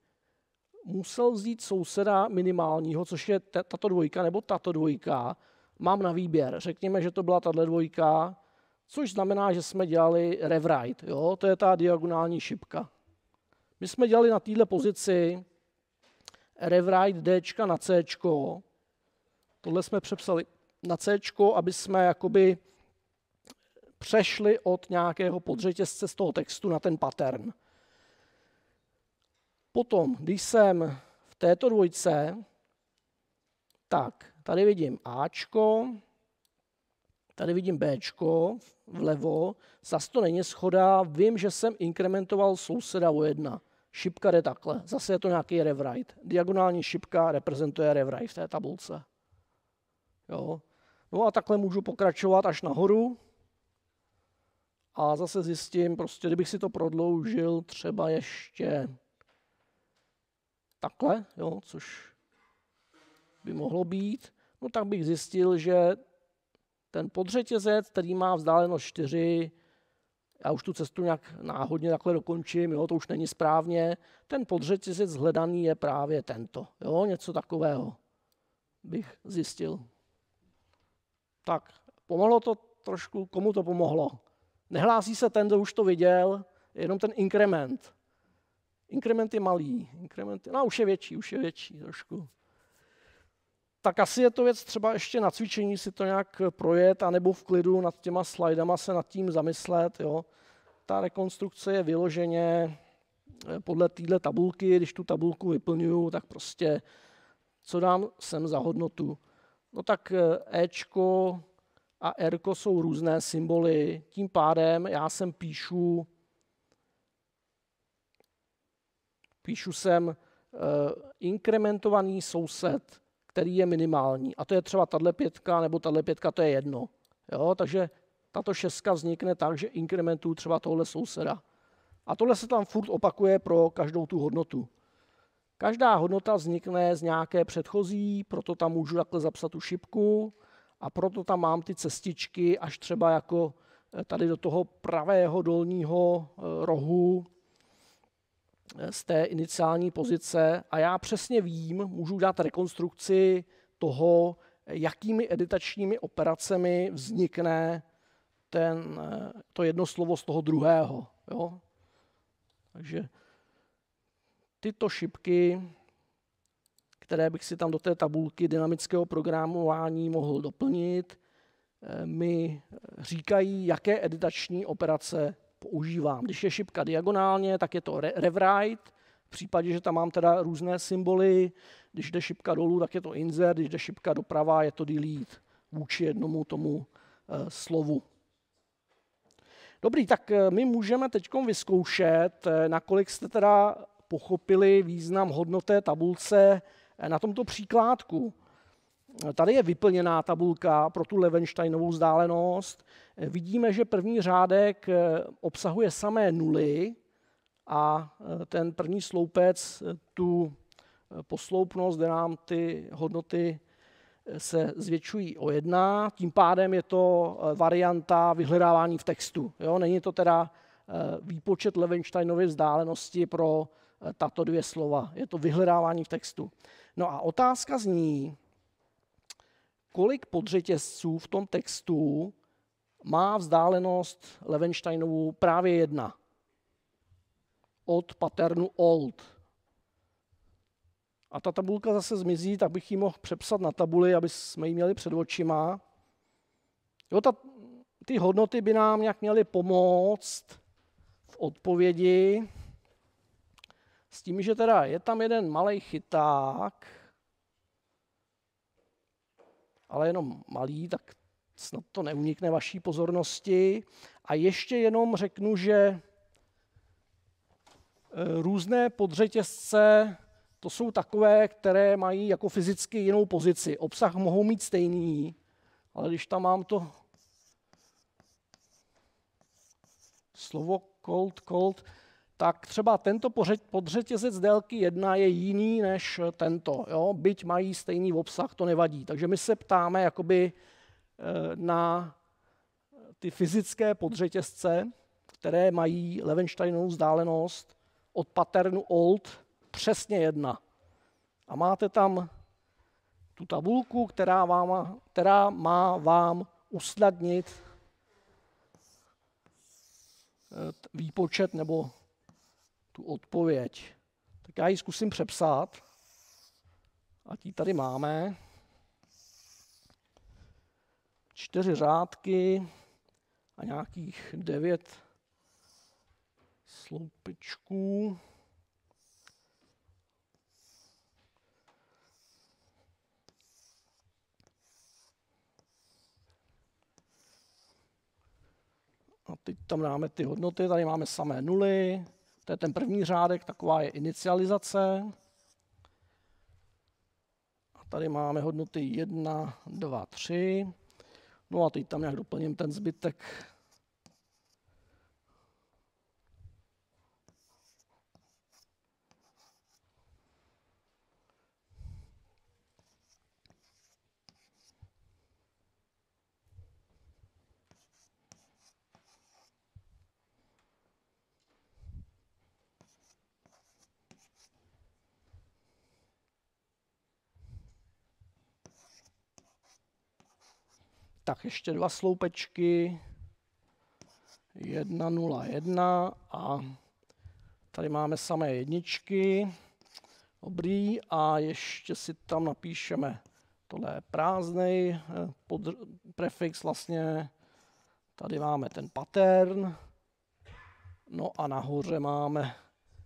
musel vzít souseda minimálního, což je tato dvojka nebo tato dvojka, mám na výběr. Řekněme, že to byla tato dvojka, což znamená, že jsme dělali rewrite. Jo? To je ta diagonální šipka. My jsme dělali na této pozici rewrite D na C. Tohle jsme přepsali na C, aby jsme jakoby přešli od nějakého podřetězce z toho textu na ten pattern. Potom, když jsem v této dvojce, tak tady vidím Ačko, tady vidím Bčko vlevo, zase to není schoda, vím, že jsem inkrementoval souseda o jedna. Šipka jde takhle, zase je to nějaký rewrite. Diagonální šipka reprezentuje rewrite v té tabulce. Jo. No a takhle můžu pokračovat až nahoru a zase zjistím, prostě kdybych si to prodloužil třeba ještě takhle, jo, což by mohlo být, no tak bych zjistil, že ten podřetězec, který má vzdálenost 4, já už tu cestu nějak náhodně takhle dokončím, jo, to už není správně, ten podřetězec hledaný je právě tento, jo, něco takového bych zjistil. Tak, pomohlo to trošku, komu to pomohlo? Nehlásí se ten, kdo už to viděl, jenom ten inkrement. Inkrement je malý, inkrement je, no už je větší, už je větší trošku. Tak asi je to věc třeba ještě na cvičení si to nějak projet, anebo v klidu nad těma slajdama se nad tím zamyslet. Jo. Ta rekonstrukce je vyloženě eh, podle téhle tabulky, když tu tabulku vyplňuju, tak prostě co dám sem za hodnotu. No tak eh, Ečko a Rko jsou různé symboly, tím pádem já sem píšu píšu sem eh, inkrementovaný soused, který je minimální. A to je třeba tahle pětka, nebo tahle pětka, to je jedno. Jo? Takže tato šestka vznikne tak, že inkrementuju třeba tohle souseda. A tohle se tam furt opakuje pro každou tu hodnotu. Každá hodnota vznikne z nějaké předchozí, proto tam můžu takhle zapsat tu šipku a proto tam mám ty cestičky až třeba jako eh, tady do toho pravého dolního eh, rohu z té iniciální pozice a já přesně vím, můžu dát rekonstrukci toho, jakými editačními operacemi vznikne ten, to jedno slovo z toho druhého. Jo? Takže tyto šipky, které bych si tam do té tabulky dynamického programování mohl doplnit, eh, mi říkají, jaké editační operace používám. Když je šipka diagonálně, tak je to rewrite, v případě, že tam mám teda různé symboly, když jde šipka dolů, tak je to insert, když jde šipka doprava, je to delete vůči jednomu tomu e, slovu. Dobrý, tak eh, my můžeme teď vyzkoušet, eh, nakolik jste teda pochopili význam hodnoté tabulce na tomto příkládku. Eh, tady je vyplněná tabulka pro tu Levensteinovou vzdálenost. Eh, vidíme, že první řádek eh, obsahuje samé nuly a ten první sloupec tu posloupnost, kde nám ty hodnoty se zvětšují o jedna, tím pádem je to varianta vyhledávání v textu. Jo? Není to teda výpočet Levensteinovy vzdálenosti pro tato dvě slova. Je to vyhledávání v textu. No a otázka zní, kolik podřetězců v tom textu má vzdálenost Levensteinovu právě jedna od paternu old. A ta tabulka zase zmizí, tak bych ji mohl přepsat na tabuli, aby jsme ji měli před očima. Jo, ta, ty hodnoty by nám nějak měly pomoct v odpovědi s tím, že teda je tam jeden malý chyták, ale jenom malý, tak snad to neunikne vaší pozornosti. A ještě jenom řeknu, že eh, různé podřetězce to jsou takové, které mají jako fyzicky jinou pozici. Obsah mohou mít stejný, ale když tam mám to slovo cold, cold, tak třeba tento podřetězec délky 1 je jiný než tento. Jo? Byť mají stejný obsah, to nevadí. Takže my se ptáme jakoby eh, na ty fyzické podřetězce, které mají Levensteinovou vzdálenost od paternu old přesně jedna. A máte tam tu tabulku, která, vám, která má vám usnadnit eh, výpočet nebo tu odpověď. Tak já ji zkusím přepsat. A ti tady máme. Čtyři řádky a nějakých devět sloupečků. A teď tam dáme ty hodnoty, tady máme samé nuly, to je ten první řádek, taková je inicializace. A tady máme hodnoty 1, 2, 3. No a teď tam nějak doplním ten zbytek Tak ještě dva sloupečky. 1, 0, 1 a tady máme samé jedničky. Dobrý a ještě si tam napíšeme, tohle je prázdný eh, prefix vlastně. Tady máme ten pattern. No a nahoře máme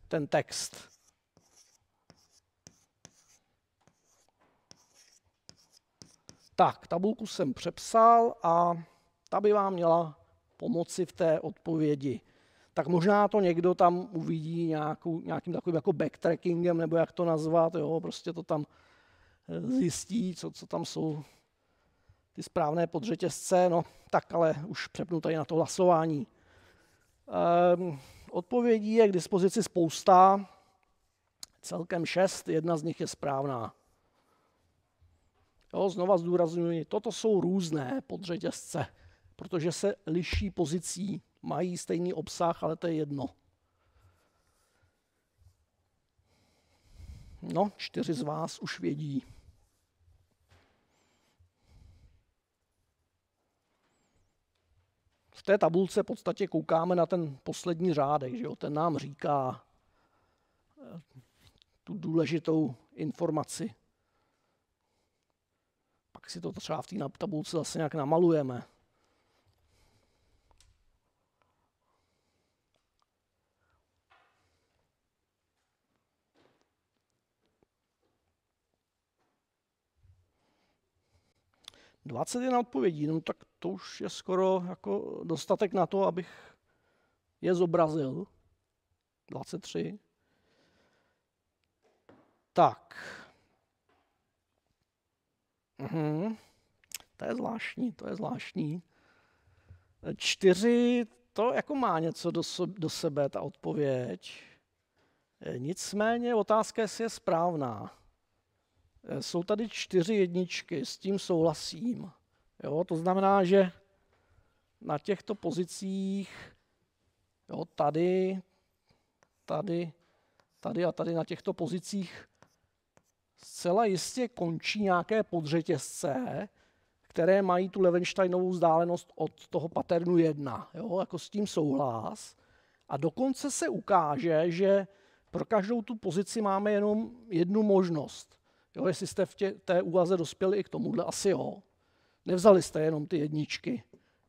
ten text. Tak, tabulku jsem přepsal a ta by vám měla pomoci v té odpovědi. Tak možná to někdo tam uvidí nějakou, nějakým takovým jako backtrackingem, nebo jak to nazvat, jo, prostě to tam eh, zjistí, co, co tam jsou ty správné podřetězce, no tak ale už přepnu tady na to hlasování. Ehm, odpovědí je k dispozici spousta, celkem šest, jedna z nich je správná. Jo, znova zdůraznuju, toto jsou různé podřetězce, protože se liší pozicí, mají stejný obsah, ale to je jedno. No, čtyři z vás už vědí. V té tabulce v podstatě koukáme na ten poslední řádek, že jo? ten nám říká eh, tu důležitou informaci si to třeba v té tabulce zase nějak namalujeme. Dvacet jedna odpovědí, no tak to už je skoro jako dostatek na to, abych je zobrazil. 23. Tak. Mhm. To je zvláštní, to je zvláštní. Čtyři, to jako má něco do, so, do sebe, ta odpověď. Eh, nicméně otázka, jestli je správná. Eh, jsou tady čtyři jedničky, s tím souhlasím. Jo, to znamená, že na těchto pozicích, jo, tady, tady, tady a tady na těchto pozicích zcela jistě končí nějaké podřetězce, které mají tu Levensteinovou vzdálenost od toho paternu 1, jo, jako s tím souhlas. A dokonce se ukáže, že pro každou tu pozici máme jenom jednu možnost. Jo, jestli jste v tě, té úvaze dospěli i k tomuhle, asi jo. Nevzali jste jenom ty jedničky.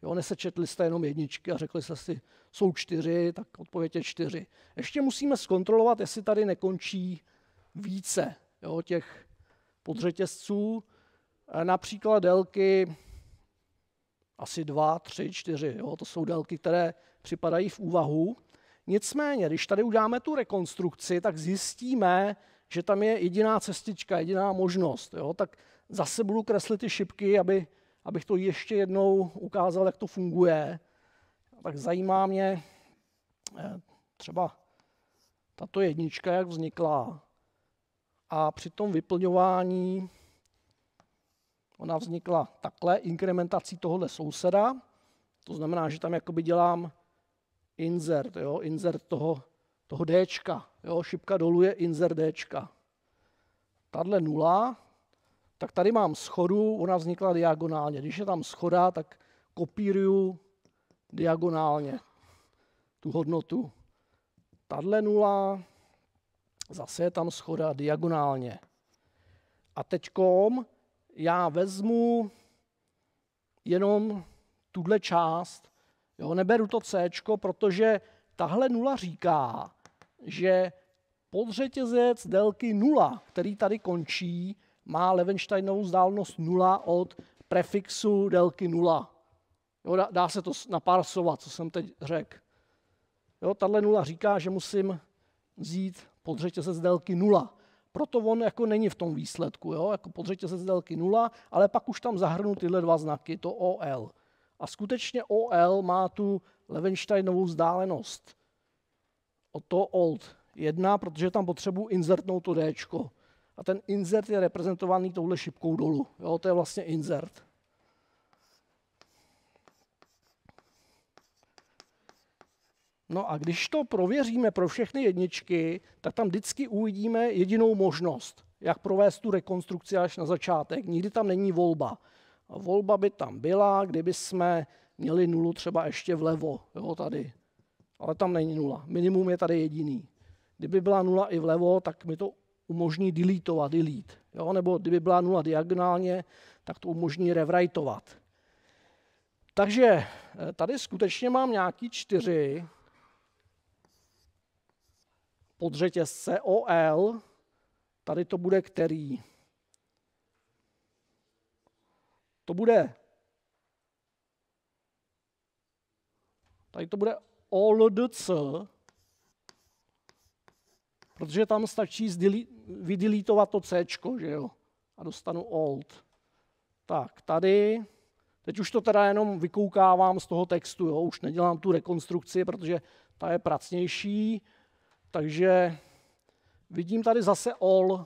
Jo, nesečetli jste jenom jedničky a řekli jste si, jsou čtyři, tak odpověď je čtyři. Ještě musíme zkontrolovat, jestli tady nekončí více jo, těch podřetězců, e, například délky asi 2, 3, 4. Jo? To jsou délky, které připadají v úvahu. Nicméně, když tady uděláme tu rekonstrukci, tak zjistíme, že tam je jediná cestička, jediná možnost. Jo? Tak zase budu kreslit ty šipky, aby, abych to ještě jednou ukázal, jak to funguje. Tak zajímá mě e, třeba tato jednička, jak vznikla a při tom vyplňování ona vznikla takhle, inkrementací tohohle souseda, to znamená, že tam jakoby dělám insert, jo, insert toho, toho Dčka, jo, šipka dolů je insert Dčka. Tadle nula, tak tady mám schodu, ona vznikla diagonálně. Když je tam schoda, tak kopíruju diagonálně tu hodnotu. Tadle nula, Zase je tam schoda diagonálně. A teď já vezmu jenom tuhle část. Jo, neberu to C, protože tahle nula říká, že podřetězec délky 0, který tady končí, má Levensteinovou vzdálenost 0 od prefixu délky 0. Jo, dá, dá se to naparsovat, co jsem teď řekl. tahle nula říká, že musím vzít podřetě se z délky 0. Proto on jako není v tom výsledku, jo? jako podřetě se z délky 0, ale pak už tam zahrnu tyhle dva znaky, to OL. A skutečně OL má tu Levensteinovou vzdálenost. O to old 1, protože tam potřebuji insertnout to D. A ten insert je reprezentovaný touhle šipkou dolů. Jo? To je vlastně insert. No a když to prověříme pro všechny jedničky, tak tam vždycky uvidíme jedinou možnost, jak provést tu rekonstrukci až na začátek. Nikdy tam není volba. A volba by tam byla, kdyby jsme měli nulu třeba ještě vlevo, jo, tady. Ale tam není nula. Minimum je tady jediný. Kdyby byla nula i vlevo, tak mi to umožní deletovat, delete. Jo? Nebo kdyby byla nula diagonálně, tak to umožní rewriteovat. Takže eh, tady skutečně mám nějaký čtyři, podřetěz COL, tady to bude který? To bude, tady to bude OLDC, protože tam stačí vydelítovat to C, že jo? A dostanu old. Tak, tady, teď už to teda jenom vykoukávám z toho textu, jo? Už nedělám tu rekonstrukci, protože ta je pracnější. Takže vidím tady zase all.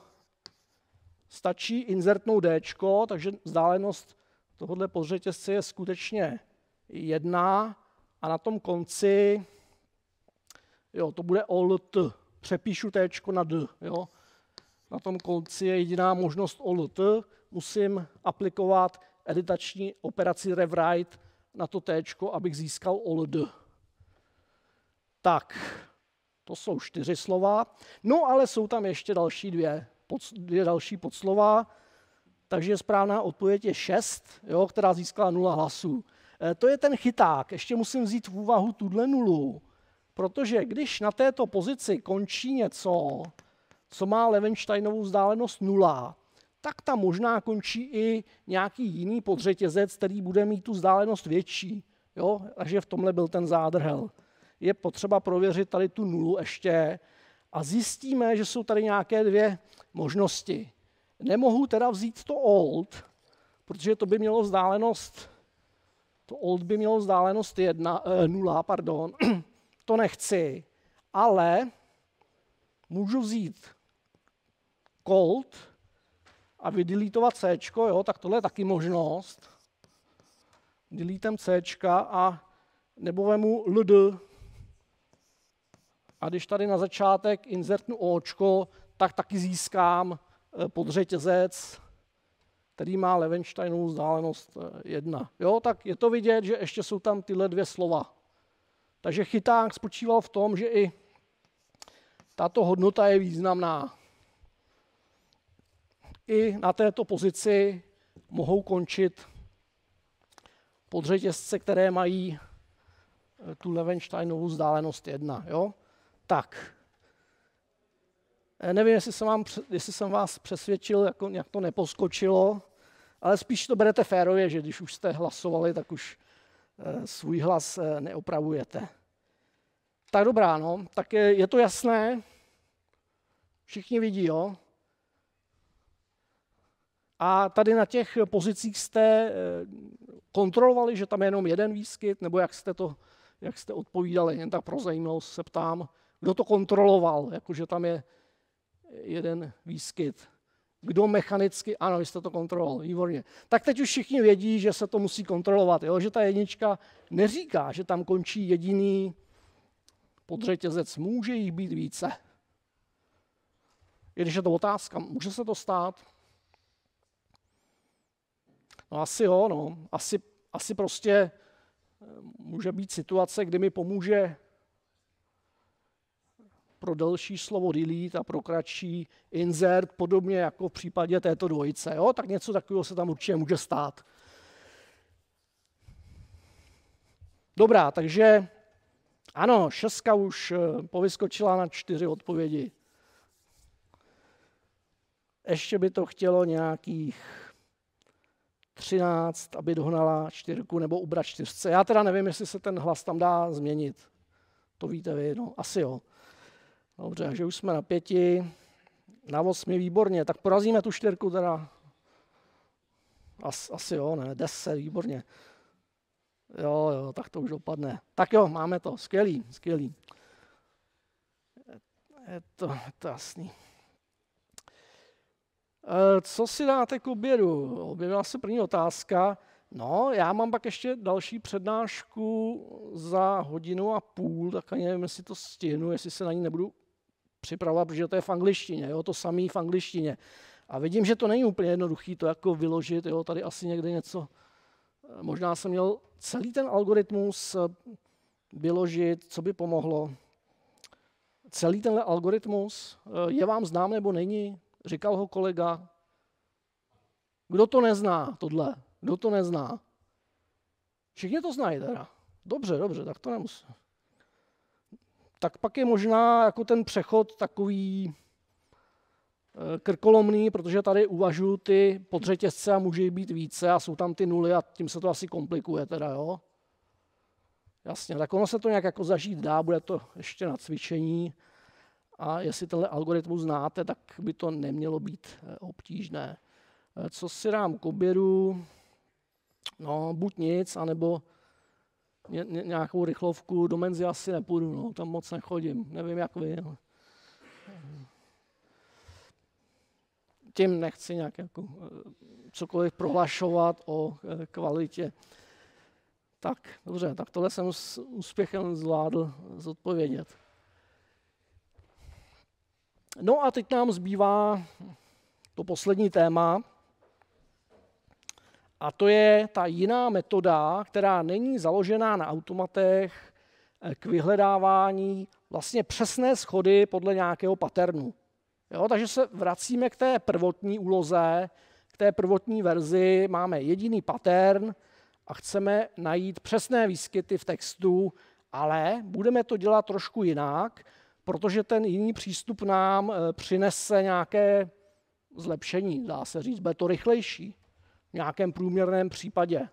Stačí insertnou D, takže vzdálenost tohohle podřetězce je skutečně jedna a na tom konci jo, to bude T. Přepíšu T na D. Jo. Na tom konci je jediná možnost T. Musím aplikovat editační operaci rewrite na to T, abych získal old. Tak, to jsou čtyři slova. No ale jsou tam ještě další dvě, pod, dvě další podslova, takže správná odpověď je 6, jo, která získala 0 hlasů. E, to je ten chyták. Ještě musím vzít v úvahu tuhle nulu, protože když na této pozici končí něco, co má Levensteinovou vzdálenost 0, tak tam možná končí i nějaký jiný podřetězec, který bude mít tu vzdálenost větší. Jo? Takže v tomhle byl ten zádrhel je potřeba prověřit tady tu nulu ještě a zjistíme, že jsou tady nějaké dvě možnosti. Nemohu teda vzít to old, protože to by mělo vzdálenost, to old by mělo vzdálenost 1, eh, nula, pardon, to nechci, ale můžu vzít cold a vydelítovat C, jo, tak tohle je taky možnost. Deletem C a nebo vemu LD, a když tady na začátek inzertnu Očko, tak taky získám eh, podřetězec, který má Levensteinovou vzdálenost 1. Eh, jo, tak je to vidět, že ještě jsou tam tyhle dvě slova. Takže chyták spočíval v tom, že i tato hodnota je významná. I na této pozici mohou končit podřetězce, které mají eh, tu Levensteinovou vzdálenost 1. Jo? Tak. Já nevím, jestli jsem, vám, jestli jsem vás přesvědčil, jako nějak to neposkočilo, ale spíš to berete férově, že když už jste hlasovali, tak už eh, svůj hlas eh, neopravujete. Tak dobrá, no, tak je, je to jasné, všichni vidí, jo. A tady na těch pozicích jste eh, kontrolovali, že tam je jenom jeden výskyt, nebo jak jste to, jak jste odpovídali, jen tak pro zajímavost se ptám, kdo to kontroloval, jakože tam je jeden výskyt. Kdo mechanicky, ano, vy jste to kontroloval, výborně. Tak teď už všichni vědí, že se to musí kontrolovat, jo? že ta jednička neříká, že tam končí jediný podřetězec. Může jich být více. I když je to otázka, může se to stát? No asi jo, no. Asi, asi prostě eh, může být situace, kdy mi pomůže pro delší slovo delete a pro kratší insert, podobně jako v případě této dvojice. Jo? Tak něco takového se tam určitě může stát. Dobrá, takže ano, šestka už eh, povyskočila na čtyři odpovědi. Ještě by to chtělo nějakých 13, aby dohnala čtyřku nebo ubrat čtyřce. Já teda nevím, jestli se ten hlas tam dá změnit. To víte vy, no, asi jo. Dobře, takže už jsme na pěti. Na osmi, výborně. Tak porazíme tu čtyřku teda. As, asi jo, ne, deset, výborně. Jo, jo, tak to už dopadne. Tak jo, máme to, skvělý, skvělý. Je to, je to jasný. E, co si dáte k obědu? Objevila se první otázka. No, já mám pak ještě další přednášku za hodinu a půl, tak ani nevím, jestli to stihnu, jestli se na ní nebudu připravila, protože to je v angličtině, jo, to samý v angličtině. A vidím, že to není úplně jednoduché to jako vyložit, jo, tady asi někde něco, eh, možná jsem měl celý ten algoritmus eh, vyložit, co by pomohlo. Celý tenhle algoritmus eh, je vám znám nebo není? Říkal ho kolega. Kdo to nezná, tohle? Kdo to nezná? Všichni to znají teda. Dobře, dobře, tak to nemusím tak pak je možná jako ten přechod takový eh, krkolomný, protože tady uvažuji ty podřetězce a může být více a jsou tam ty nuly a tím se to asi komplikuje teda, jo. Jasně, tak ono se to nějak jako zažít dá, bude to ještě na cvičení a jestli tenhle algoritmus znáte, tak by to nemělo být eh, obtížné. Eh, co si dám k oběru? No, buď nic, anebo ně, ně, nějakou rychlovku, do menzy asi nepůjdu, no, tam moc nechodím, nevím jak vy. Ale... Tím nechci nějak jako, eh, cokoliv prohlašovat o eh, kvalitě. Tak, dobře, tak tohle jsem s úspěchem zvládl zodpovědět. No a teď nám zbývá to poslední téma, a to je ta jiná metoda, která není založená na automatech eh, k vyhledávání vlastně přesné schody podle nějakého paternu. Jo, takže se vracíme k té prvotní úloze, k té prvotní verzi. Máme jediný pattern a chceme najít přesné výskyty v textu, ale budeme to dělat trošku jinak, protože ten jiný přístup nám eh, přinese nějaké zlepšení, dá se říct, bude to rychlejší nějakém průměrném případě.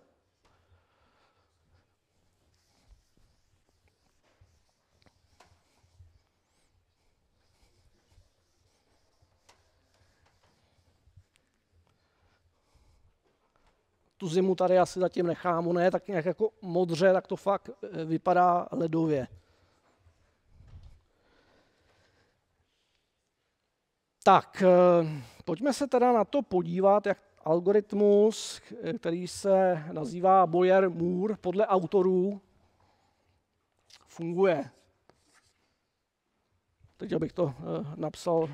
tu zimu tady asi zatím nechám, ono je tak nějak jako modře, tak to fakt eh, vypadá ledově. Tak, eh, pojďme se teda na to podívat, jak algoritmus, který se nazývá Boyer-Moore, podle autorů funguje. Teď, abych to eh, napsal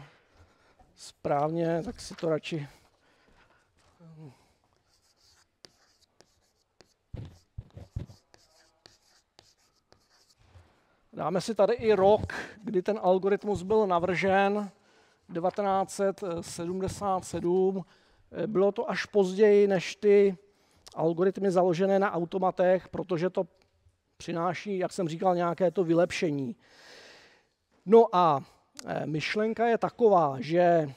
správně, tak si to radši eh, Dáme si tady i rok, kdy ten algoritmus byl navržen, 1977. Eh, bylo to až později než ty algoritmy založené na automatech, protože to přináší, jak jsem říkal, nějaké to vylepšení. No a eh, myšlenka je taková, že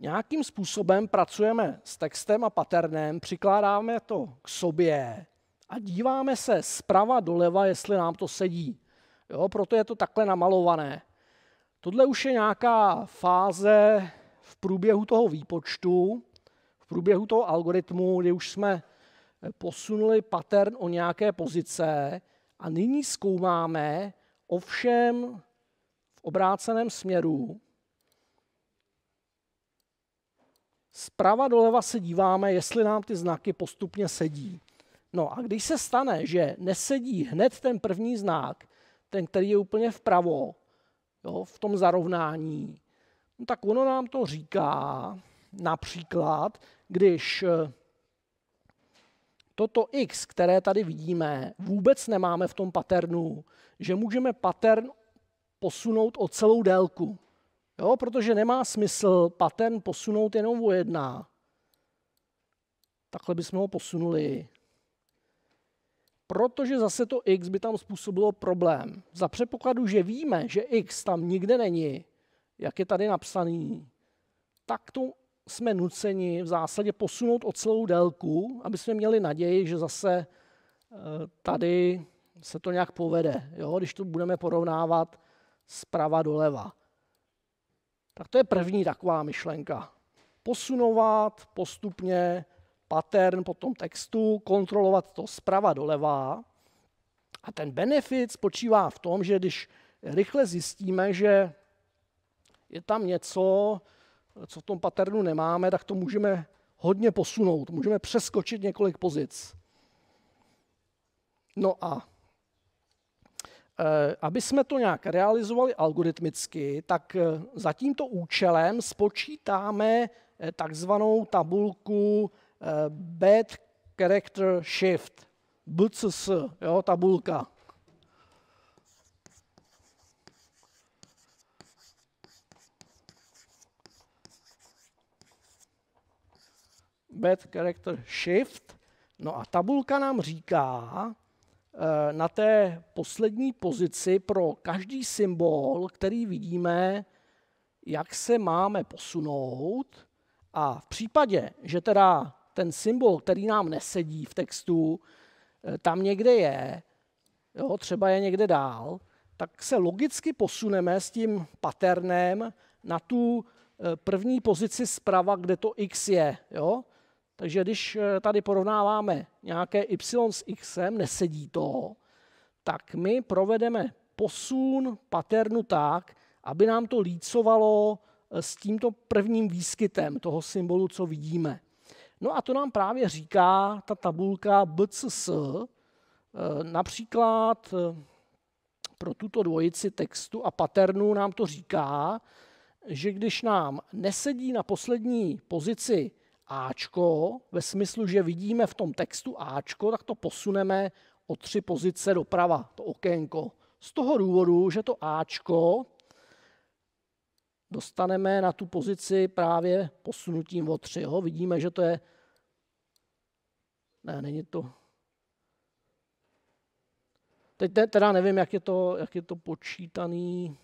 nějakým způsobem pracujeme s textem a patternem, přikládáme to k sobě a díváme se zprava doleva, jestli nám to sedí. Jo, proto je to takhle namalované. Tohle už je nějaká fáze v průběhu toho výpočtu, v průběhu toho algoritmu, kdy už jsme eh, posunuli pattern o nějaké pozice a nyní zkoumáme ovšem v obráceném směru. Zprava doleva se díváme, jestli nám ty znaky postupně sedí. No a když se stane, že nesedí hned ten první znak, ten, který je úplně vpravo, jo, v tom zarovnání, No tak ono nám to říká například, když eh, toto x, které tady vidíme, vůbec nemáme v tom paternu, že můžeme pattern posunout o celou délku. Jo? Protože nemá smysl pattern posunout jenom o jedna. Takhle bychom ho posunuli. Protože zase to x by tam způsobilo problém. Za předpokladu, že víme, že x tam nikde není, jak je tady napsaný, tak tu jsme nuceni v zásadě posunout o celou délku, aby jsme měli naději, že zase eh, tady se to nějak povede, jo? když to budeme porovnávat zprava doleva. Tak to je první taková myšlenka. Posunovat postupně pattern po tom textu, kontrolovat to zprava doleva. A ten benefit spočívá v tom, že když rychle zjistíme, že je tam něco, co v tom paternu nemáme, tak to můžeme hodně posunout, můžeme přeskočit několik pozic. No a eh, aby jsme to nějak realizovali algoritmicky, tak eh, za tímto účelem spočítáme eh, takzvanou tabulku Bad Character Shift, BCS, jo, tabulka. bad character shift. No a tabulka nám říká, eh, na té poslední pozici pro každý symbol, který vidíme, jak se máme posunout. A v případě, že teda ten symbol, který nám nesedí v textu, eh, tam někde je, jo, třeba je někde dál, tak se logicky posuneme s tím paternem na tu eh, první pozici zprava, kde to x je. Jo? Takže když eh, tady porovnáváme nějaké y s x, nesedí to, tak my provedeme posun paternu tak, aby nám to lícovalo eh, s tímto prvním výskytem toho symbolu, co vidíme. No a to nám právě říká ta tabulka BCS, eh, například pro tuto dvojici textu a paternu nám to říká, že když nám nesedí na poslední pozici Ačko ve smyslu, že vidíme v tom textu Ačko, tak to posuneme o tři pozice doprava, to okénko. Z toho důvodu, že to Ačko dostaneme na tu pozici právě posunutím o tři. Jo? Vidíme, že to je... Ne, není to... Teď teda nevím, jak je to, jak je to počítaný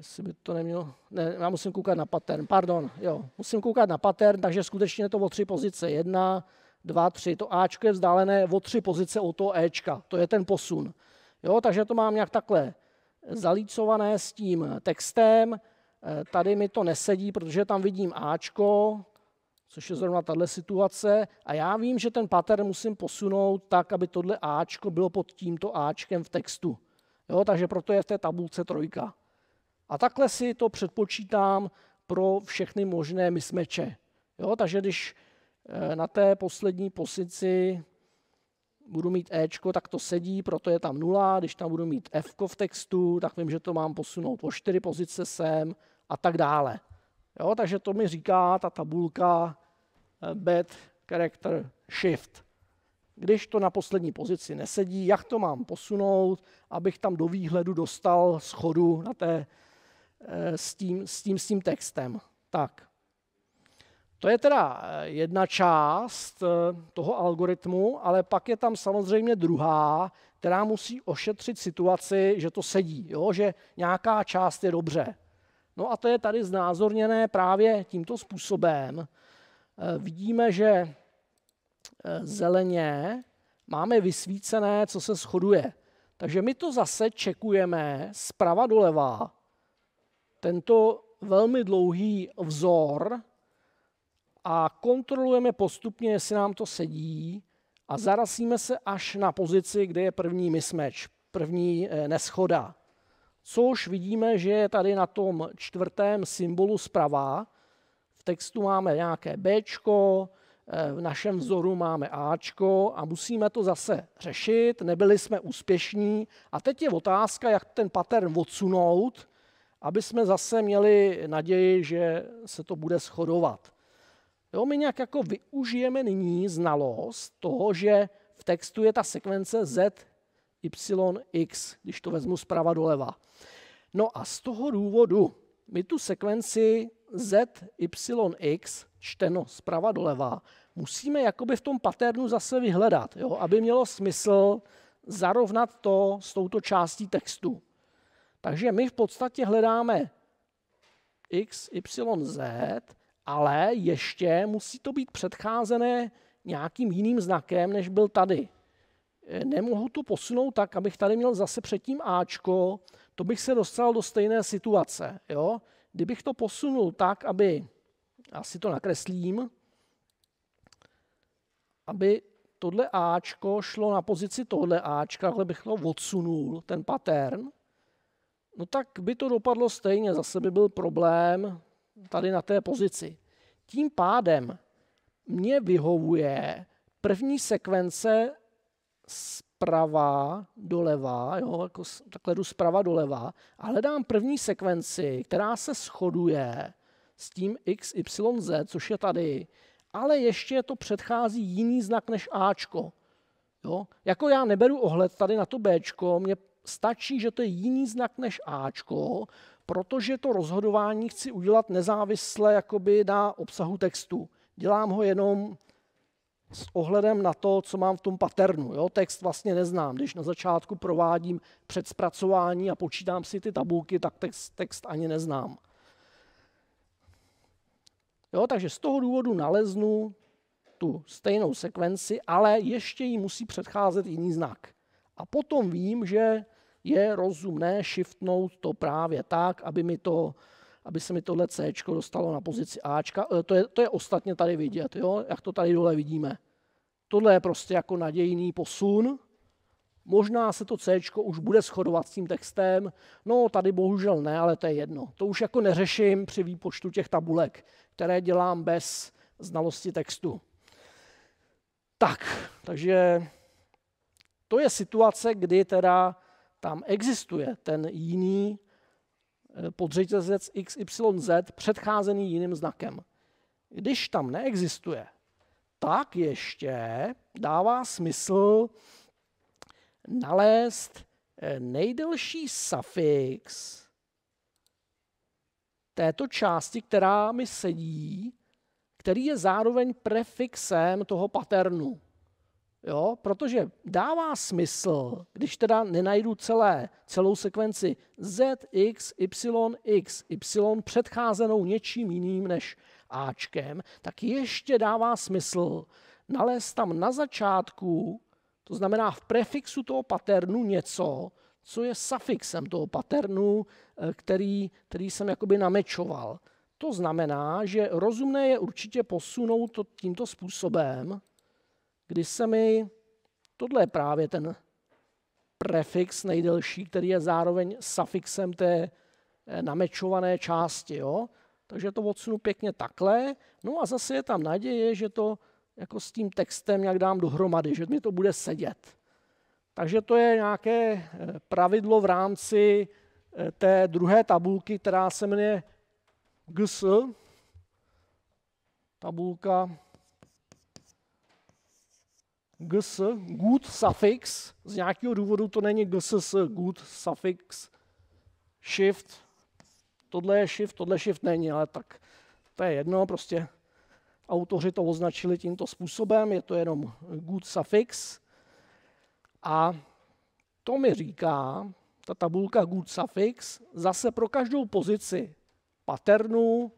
jestli by to nemělo, ne, já musím koukat na pattern, pardon, jo, musím koukat na pattern, takže skutečně je to o tři pozice, jedna, dva, tři, to Ačko je vzdálené o tři pozice od toho Ečka, to je ten posun, jo, takže to mám nějak takhle zalícované s tím textem, eh, tady mi to nesedí, protože tam vidím Ačko, což je zrovna tahle situace, a já vím, že ten pattern musím posunout tak, aby tohle Ačko bylo pod tímto Ačkem v textu. Jo, takže proto je v té tabulce trojka. A takhle si to předpočítám pro všechny možné mismeče. Jo, takže když eh, na té poslední posici budu mít E, tak to sedí, proto je tam nula. Když tam budu mít F v textu, tak vím, že to mám posunout o čtyři pozice sem a tak dále. Jo, takže to mi říká ta tabulka eh, bed character shift. Když to na poslední pozici nesedí, jak to mám posunout, abych tam do výhledu dostal schodu na té Eh, s tím, s tím, s tím textem. Tak. To je teda eh, jedna část eh, toho algoritmu, ale pak je tam samozřejmě druhá, která musí ošetřit situaci, že to sedí, jo? že nějaká část je dobře. No a to je tady znázorněné právě tímto způsobem. Vidíme, že zeleně máme vysvícené, co se shoduje. Takže my to zase čekujeme zprava doleva, tento velmi dlouhý vzor a kontrolujeme postupně, jestli nám to sedí a zarasíme se až na pozici, kde je první mismatch, první eh, neschoda. Což vidíme, že je tady na tom čtvrtém symbolu zprava. V textu máme nějaké B, eh, v našem vzoru máme A a musíme to zase řešit, nebyli jsme úspěšní. A teď je otázka, jak ten pattern odsunout aby jsme zase měli naději, že se to bude shodovat. Jo, my nějak jako využijeme nyní znalost toho, že v textu je ta sekvence Z, Y, X, když to vezmu zprava doleva. No a z toho důvodu my tu sekvenci Z, Y, X, čteno zprava doleva, musíme jakoby v tom paternu zase vyhledat, jo, aby mělo smysl zarovnat to s touto částí textu. Takže my v podstatě hledáme x, y, z, ale ještě musí to být předcházené nějakým jiným znakem, než byl tady. Eh, nemohu to posunout tak, abych tady měl zase předtím Ačko, to bych se dostal do stejné situace. Jo? Kdybych to posunul tak, aby, asi to nakreslím, aby tohle Ačko šlo na pozici tohle Ačka, takhle bych to odsunul, ten pattern, no tak by to dopadlo stejně, zase by byl problém tady na té pozici. Tím pádem mě vyhovuje první sekvence zprava doleva, jo, jako takhle jdu zprava doleva a hledám první sekvenci, která se shoduje s tím x, y, z, což je tady, ale ještě to předchází jiný znak než Ačko. Jo? Jako já neberu ohled tady na to Bčko, mě stačí, že to je jiný znak než Ačko, protože to rozhodování chci udělat nezávisle jakoby na obsahu textu. Dělám ho jenom s ohledem na to, co mám v tom paternu. Jo? Text vlastně neznám. Když na začátku provádím předzpracování a počítám si ty tabulky, tak text, text ani neznám. Jo? Takže z toho důvodu naleznu tu stejnou sekvenci, ale ještě jí musí předcházet jiný znak. A potom vím, že je rozumné shiftnout to právě tak, aby, mi to, aby se mi tohle C dostalo na pozici A. E, to je, to je ostatně tady vidět, jo? jak to tady dole vidíme. Tohle je prostě jako nadějný posun. Možná se to C už bude shodovat s tím textem, no tady bohužel ne, ale to je jedno. To už jako neřeším při výpočtu těch tabulek, které dělám bez znalosti textu. Tak, takže to je situace, kdy teda tam existuje ten jiný eh, podřetězec XYZ předcházený jiným znakem. Když tam neexistuje, tak ještě dává smysl nalézt eh, nejdelší suffix této části, která mi sedí, který je zároveň prefixem toho paternu. Jo, protože dává smysl, když teda nenajdu celé, celou sekvenci z, x, y, x, y předcházenou něčím jiným než Ačkem, tak ještě dává smysl nalézt tam na začátku, to znamená v prefixu toho paternu něco, co je suffixem toho paternu, eh, který, který jsem jakoby namečoval. To znamená, že rozumné je určitě posunout to tímto způsobem, kdy se mi, tohle je právě ten prefix nejdelší, který je zároveň suffixem té eh, namečované části. Jo? Takže to odsunu pěkně takhle. No a zase je tam naděje, že to jako s tím textem nějak dám dohromady, že mi to bude sedět. Takže to je nějaké eh, pravidlo v rámci eh, té druhé tabulky, která se jmenuje GS, tabulka gs, good suffix, z nějakého důvodu to není gss, good suffix, shift, tohle je shift, tohle shift není, ale tak to je jedno, prostě autoři to označili tímto způsobem, je to jenom good suffix. A to mi říká, ta tabulka good suffix, zase pro každou pozici paternu,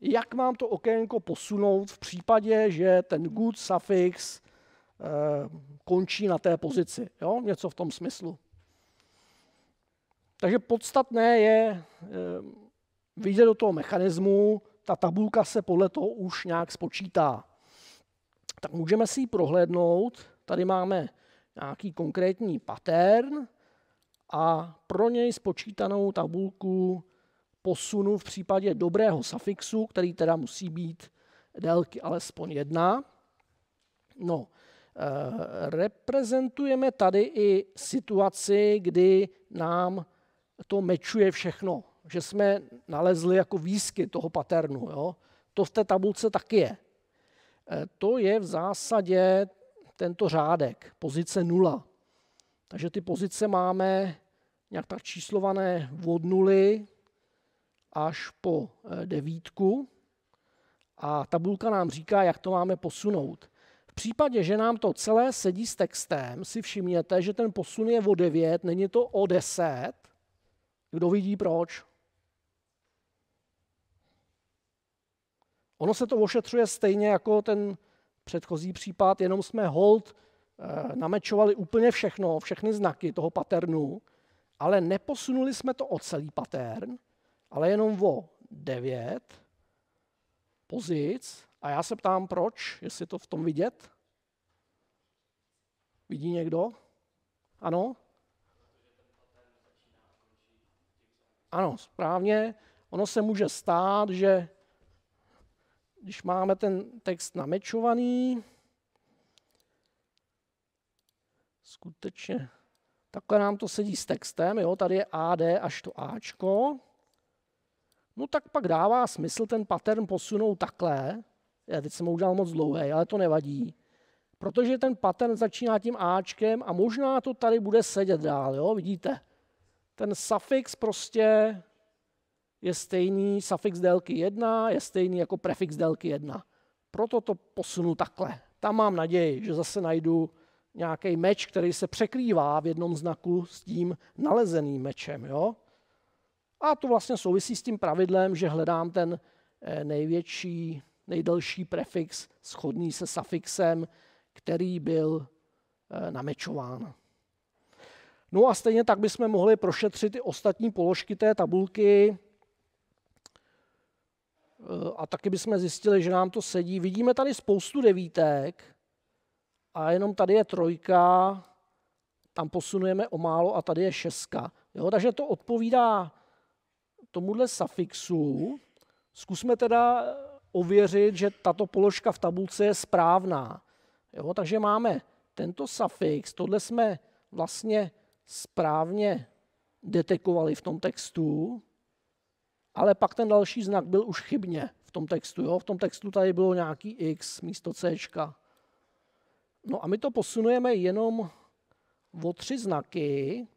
jak mám to okénko posunout v případě, že ten good suffix Eh, končí na té pozici. Jo? Něco v tom smyslu. Takže podstatné je eh, vidět do toho mechanismu, ta tabulka se podle toho už nějak spočítá. Tak můžeme si ji prohlédnout. Tady máme nějaký konkrétní pattern a pro něj spočítanou tabulku posunu v případě dobrého safixu, který teda musí být délky alespoň jedna. No, Eh, reprezentujeme tady i situaci, kdy nám to mečuje všechno, že jsme nalezli jako výsky toho paternu. Jo? To v té tabulce taky je. Eh, to je v zásadě tento řádek, pozice 0. Takže ty pozice máme nějak tak číslované od 0 až po eh, devítku. A tabulka nám říká, jak to máme posunout případě, že nám to celé sedí s textem, si všimněte, že ten posun je o 9, není to o 10. Kdo vidí proč? Ono se to ošetřuje stejně jako ten předchozí případ, jenom jsme hold eh, namečovali úplně všechno, všechny znaky toho paternu, ale neposunuli jsme to o celý patern, ale jenom o 9 pozic a já se ptám, proč, jestli to v tom vidět? Vidí někdo? Ano? Ano, správně. Ono se může stát, že když máme ten text namečovaný, skutečně takhle nám to sedí s textem, jo, tady je AD až to Ačko, no tak pak dává smysl ten pattern posunout takhle, já eh, teď jsem ho udělal moc dlouhý, ale to nevadí. Protože ten pattern začíná tím Ačkem a možná to tady bude sedět dál, jo? vidíte. Ten suffix prostě je stejný, suffix délky 1 je stejný jako prefix délky 1. Proto to posunu takhle. Tam mám naději, že zase najdu nějaký meč, který se překrývá v jednom znaku s tím nalezeným mečem. Jo? A to vlastně souvisí s tím pravidlem, že hledám ten eh, největší nejdelší prefix shodný se suffixem, který byl eh, namečován. No a stejně tak bychom mohli prošetřit i ostatní položky té tabulky eh, a taky bychom zjistili, že nám to sedí. Vidíme tady spoustu devítek a jenom tady je trojka, tam posunujeme o málo a tady je šestka. Jo, takže to odpovídá tomuhle suffixu. Zkusme teda ověřit, že tato položka v tabulce je správná. Jo, takže máme tento safix, tohle jsme vlastně správně detekovali v tom textu, ale pak ten další znak byl už chybně v tom textu. Jo? V tom textu tady bylo nějaký x místo c. No a my to posunujeme jenom o tři znaky,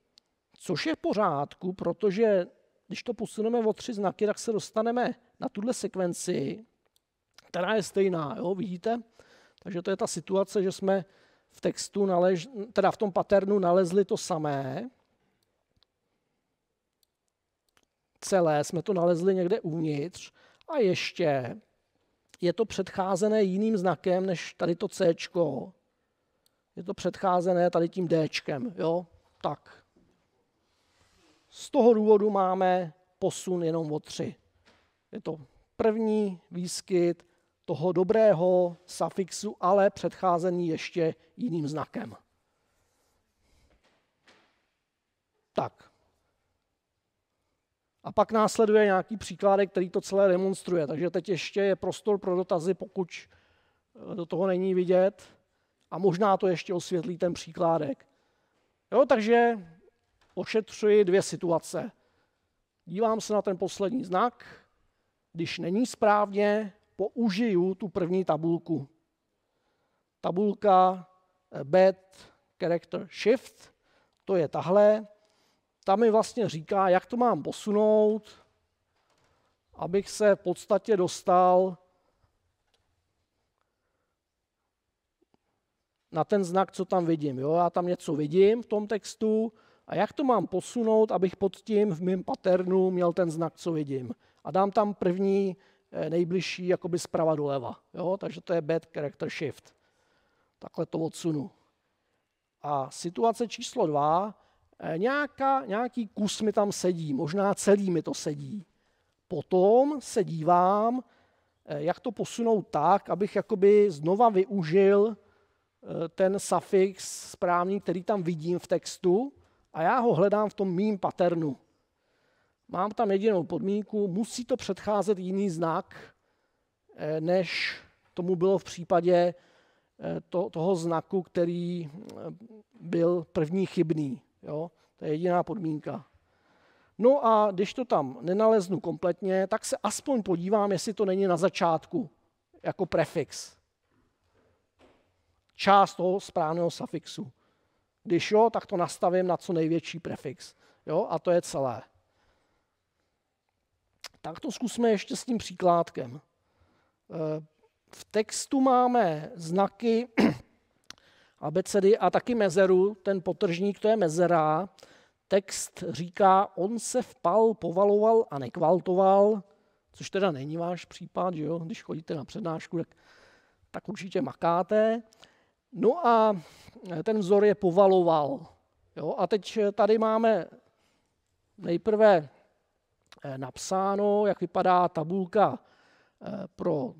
což je v pořádku, protože když to posuneme o tři znaky, tak se dostaneme na tuhle sekvenci která je stejná, jo, vidíte? Takže to je ta situace, že jsme v textu, nalež, teda v tom paternu nalezli to samé. Celé jsme to nalezli někde uvnitř a ještě je to předcházené jiným znakem než tady to C. Je to předcházené tady tím D. Jo? Tak. Z toho důvodu máme posun jenom o tři. Je to první výskyt toho dobrého safixu, ale předcházený ještě jiným znakem. Tak. A pak následuje nějaký příkládek, který to celé demonstruje. Takže teď ještě je prostor pro dotazy, pokud eh, do toho není vidět. A možná to ještě osvětlí ten příkládek. Jo, takže ošetřuji dvě situace. Dívám se na ten poslední znak. Když není správně, použiju tu první tabulku. Tabulka eh, bad character shift, to je tahle. Ta mi vlastně říká, jak to mám posunout, abych se v podstatě dostal na ten znak, co tam vidím. Jo? Já tam něco vidím v tom textu a jak to mám posunout, abych pod tím v mém paternu měl ten znak, co vidím. A dám tam první Eh, nejbližší jakoby zprava doleva. Jo? Takže to je bad character shift. Takhle to odsunu. A situace číslo dva, eh, nějaká, nějaký kus mi tam sedí, možná celý mi to sedí. Potom se dívám, eh, jak to posunout tak, abych jakoby znova využil ten suffix správný, který tam vidím v textu a já ho hledám v tom mým paternu. Mám tam jedinou podmínku, musí to předcházet jiný znak, eh, než tomu bylo v případě eh, to, toho znaku, který eh, byl první chybný. Jo? To je jediná podmínka. No a když to tam nenaleznu kompletně, tak se aspoň podívám, jestli to není na začátku jako prefix. Část toho správného suffixu. Když jo, tak to nastavím na co největší prefix. Jo? A to je celé. Tak to zkusme ještě s tím příkládkem. Eh, v textu máme znaky abecedy a taky mezeru. Ten potržník to je mezera. Text říká, on se vpal, povaloval a nekvaltoval, což teda není váš případ, že jo? když chodíte na přednášku, tak, tak určitě makáte. No a eh, ten vzor je povaloval. Jo? A teď eh, tady máme nejprve Eh, napsáno, jak vypadá tabulka eh, pro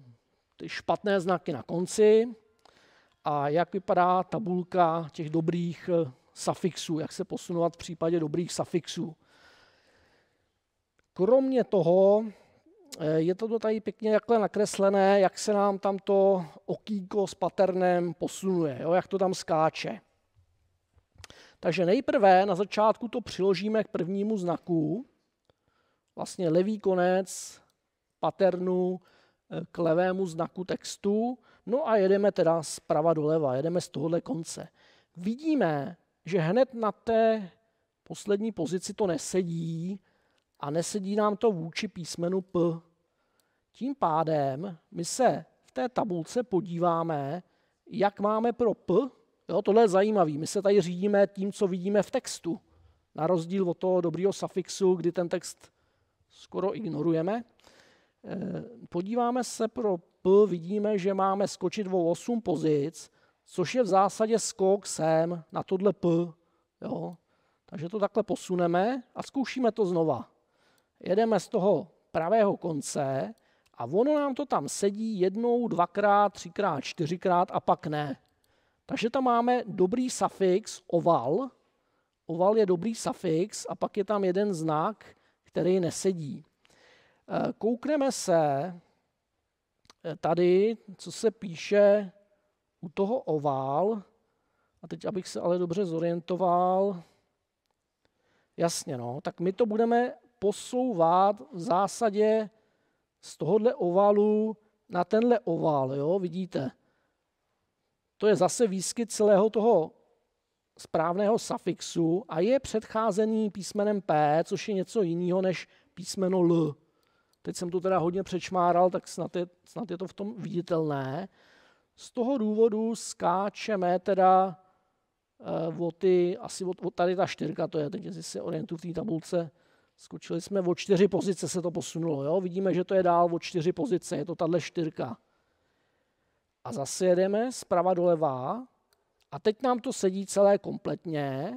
ty špatné znaky na konci a jak vypadá tabulka těch dobrých eh, safixů, jak se posunovat v případě dobrých safixů. Kromě toho je to tady pěkně takhle nakreslené, jak se nám tam to okýko s paternem posunuje, jo, jak to tam skáče. Takže nejprve na začátku to přiložíme k prvnímu znaku vlastně levý konec paternu eh, k levému znaku textu. No a jedeme teda zprava doleva, jedeme z tohohle konce. Vidíme, že hned na té poslední pozici to nesedí a nesedí nám to vůči písmenu P. Tím pádem my se v té tabulce podíváme, jak máme pro P. Jo, tohle je zajímavé. My se tady řídíme tím, co vidíme v textu. Na rozdíl od toho dobrého suffixu, kdy ten text skoro ignorujeme. Eh, podíváme se pro P, vidíme, že máme skočit o 8 pozic, což je v zásadě skok sem na tohle P. Jo? Takže to takhle posuneme a zkoušíme to znova. Jedeme z toho pravého konce a ono nám to tam sedí jednou, dvakrát, třikrát, čtyřikrát a pak ne. Takže tam máme dobrý suffix oval. Oval je dobrý suffix a pak je tam jeden znak, který nesedí. Eh, koukneme se eh, tady, co se píše u toho ovál, a teď, abych se ale dobře zorientoval, jasně, no, tak my to budeme posouvat v zásadě z tohohle ovalu na tenhle oval, jo, vidíte. To je zase výskyt celého toho správného safixu a je předcházený písmenem P, což je něco jiného než písmeno L. Teď jsem to teda hodně přečmáral, tak snad je, snad je to v tom viditelné. Z toho důvodu skáčeme teda eh, o ty, asi o, o tady ta čtyřka, to je teď, jestli se orientu v té tabulce, skočili jsme o čtyři pozice, se to posunulo. Jo? Vidíme, že to je dál o čtyři pozice, je to tahle čtyřka. A zase jedeme zprava doleva a teď nám to sedí celé kompletně.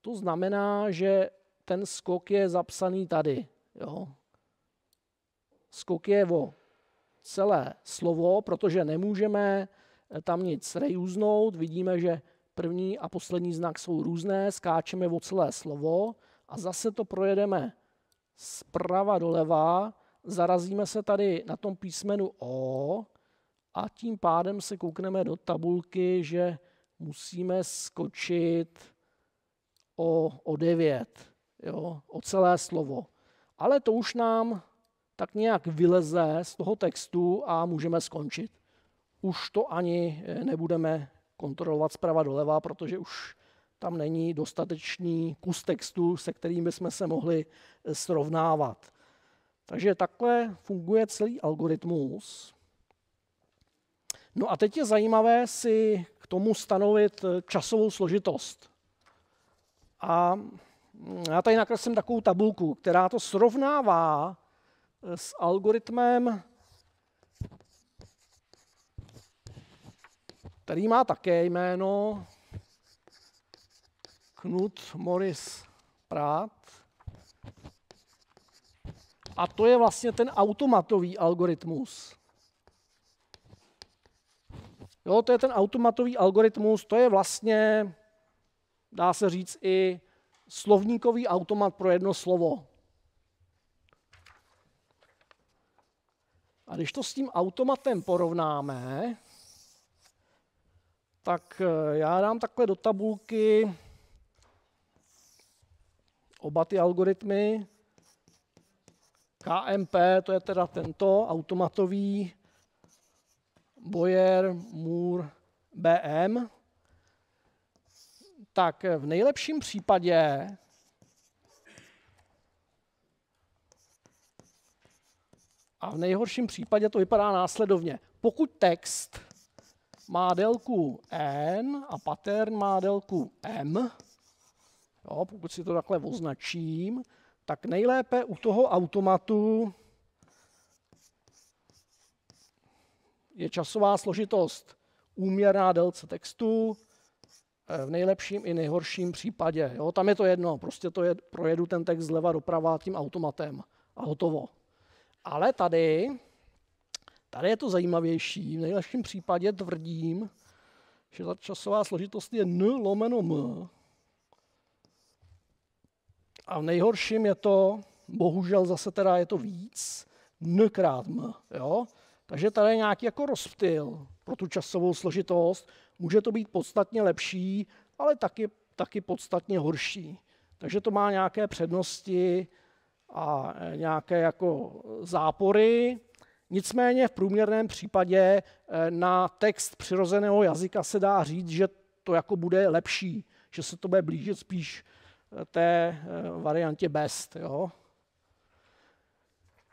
To znamená, že ten skok je zapsaný tady. Jo. Skok je o celé slovo, protože nemůžeme eh, tam nic rejuznout. Vidíme, že první a poslední znak jsou různé, skáčeme o celé slovo a zase to projedeme zprava doleva, zarazíme se tady na tom písmenu O a tím pádem se koukneme do tabulky, že musíme skočit o, o devět, jo, o celé slovo. Ale to už nám tak nějak vyleze z toho textu a můžeme skončit. Už to ani eh, nebudeme kontrolovat zprava doleva, protože už tam není dostatečný kus textu, se kterým bychom se mohli eh, srovnávat. Takže takhle funguje celý algoritmus. No a teď je zajímavé si tomu stanovit eh, časovou složitost. A mm, já tady nakreslím takovou tabulku, která to srovnává eh, s algoritmem, který má také jméno Knut Morris Pratt. A to je vlastně ten automatový algoritmus. Jo, to je ten automatový algoritmus, to je vlastně, dá se říct, i slovníkový automat pro jedno slovo. A když to s tím automatem porovnáme, tak eh, já dám takhle do tabulky oba ty algoritmy. KMP, to je teda tento automatový Boyer, Moore, BM, tak v nejlepším případě a v nejhorším případě to vypadá následovně. Pokud text má délku n a pattern má délku m, jo, pokud si to takhle označím, tak nejlépe u toho automatu je časová složitost úměrná délce textu, eh, v nejlepším i nejhorším případě. Jo? Tam je to jedno, prostě to je, projedu ten text zleva doprava tím automatem a hotovo. Ale tady, tady je to zajímavější. V nejlepším případě tvrdím, že ta časová složitost je n lomeno m. A v nejhorším je to, bohužel zase teda je to víc, n krát m. Jo? Takže tady je nějaký jako rozptyl pro tu časovou složitost. Může to být podstatně lepší, ale taky, taky podstatně horší. Takže to má nějaké přednosti a e, nějaké jako zápory. Nicméně v průměrném případě e, na text přirozeného jazyka se dá říct, že to jako bude lepší, že se to bude blížit spíš e, té variantě best. Jo?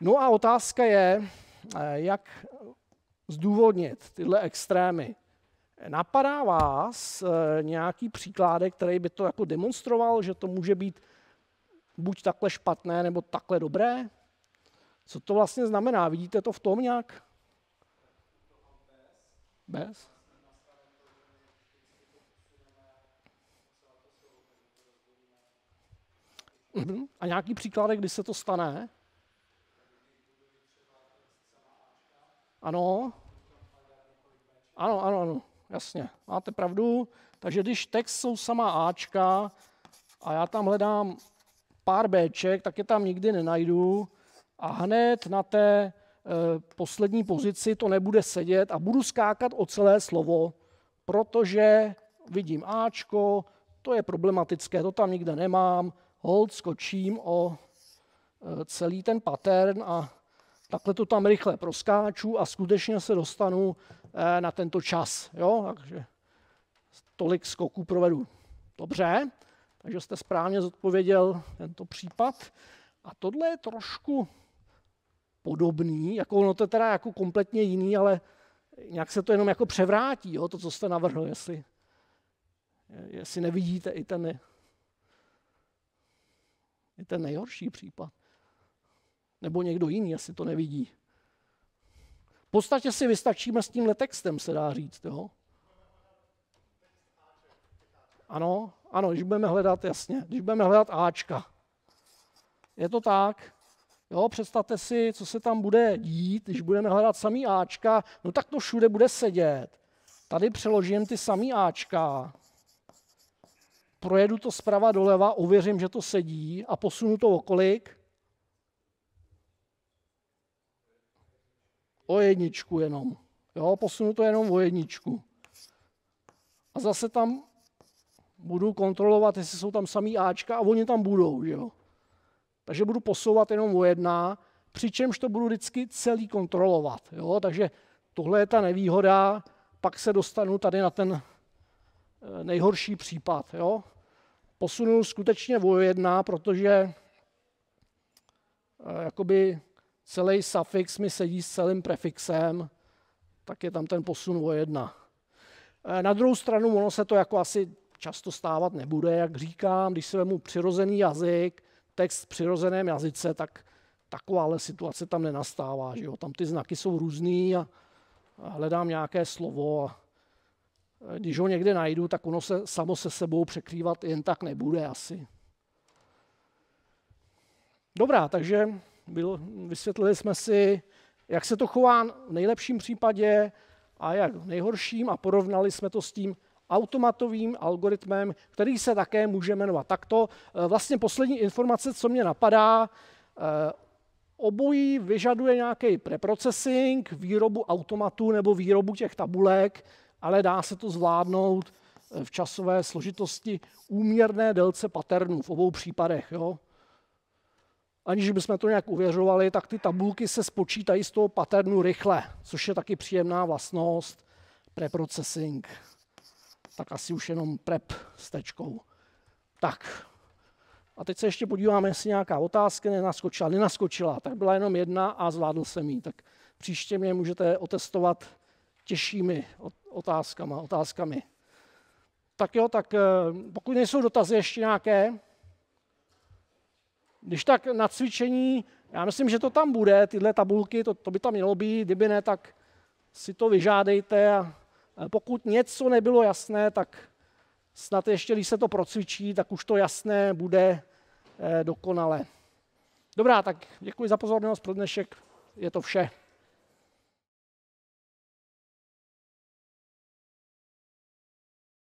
No a otázka je, Eh, jak zdůvodnit tyhle extrémy. Napadá vás eh, nějaký příkládek, který by to jako demonstroval, že to může být buď takhle špatné, nebo takhle dobré? Co to vlastně znamená? Vidíte to v tom nějak? Bez? Mhm. A nějaký příklad, kdy se to stane? Ano. Ano, ano, ano. Jasně, máte pravdu. Takže když text jsou sama Ačka a já tam hledám pár Bček, tak je tam nikdy nenajdu a hned na té eh, poslední pozici to nebude sedět a budu skákat o celé slovo, protože vidím Ačko, to je problematické, to tam nikde nemám, hold skočím o eh, celý ten pattern a takhle to tam rychle proskáču a skutečně se dostanu eh, na tento čas. Jo? Takže tolik skoků provedu. Dobře, takže jste správně zodpověděl tento případ. A tohle je trošku podobný, jako ono to je teda jako kompletně jiný, ale nějak se to jenom jako převrátí, jo, to, co jste navrhl, jestli, jestli nevidíte i ten, i ten nejhorší případ. Nebo někdo jiný asi to nevidí. V podstatě si vystačíme s tímhle textem, se dá říct. Jo? Ano, ano, když budeme hledat, jasně, když budeme hledat Ačka. Je to tak? Jo, představte si, co se tam bude dít, když budeme hledat samý Ačka, no tak to všude bude sedět. Tady přeložím ty samý Ačka, projedu to zprava doleva, ověřím, že to sedí a posunu to okolik? o jedničku jenom. Jo, posunu to jenom o jedničku. A zase tam budu kontrolovat, jestli jsou tam samý Ačka a oni tam budou. Že jo? Takže budu posouvat jenom o jedna, přičemž to budu vždycky celý kontrolovat. Jo? Takže tohle je ta nevýhoda, pak se dostanu tady na ten eh, nejhorší případ. Jo? Posunu skutečně o jedna, protože eh, jakoby celý suffix mi sedí s celým prefixem, tak je tam ten posun o jedna. E, na druhou stranu, ono se to jako asi často stávat nebude, jak říkám, když se vemu přirozený jazyk, text v přirozeném jazyce, tak takováhle situace tam nenastává. Že jo? Tam ty znaky jsou různý a, a hledám nějaké slovo a e, když ho někde najdu, tak ono se samo se sebou překrývat jen tak nebude asi. Dobrá, takže bylo, vysvětlili jsme si, jak se to chová v nejlepším případě a jak v nejhorším a porovnali jsme to s tím automatovým algoritmem, který se také může jmenovat takto. Eh, vlastně poslední informace, co mě napadá, eh, obojí vyžaduje nějaký preprocessing, výrobu automatu nebo výrobu těch tabulek, ale dá se to zvládnout eh, v časové složitosti úměrné délce patternů v obou případech. Jo? aniž bychom to nějak uvěřovali, tak ty tabulky se spočítají z toho paternu rychle, což je taky příjemná vlastnost preprocessing. Tak asi už jenom prep s tečkou. Tak. A teď se ještě podíváme, jestli nějaká otázka nenaskočila. Nenaskočila, tak byla jenom jedna a zvládl jsem ji. Tak příště mě můžete otestovat těžšími otázkama, otázkami. Tak jo, tak eh, pokud nejsou dotazy ještě nějaké, když tak na cvičení, já myslím, že to tam bude, tyhle tabulky, to, to by tam mělo být, kdyby ne, tak si to vyžádejte a pokud něco nebylo jasné, tak snad ještě, když se to procvičí, tak už to jasné bude eh, dokonale. Dobrá, tak děkuji za pozornost pro dnešek. Je to vše.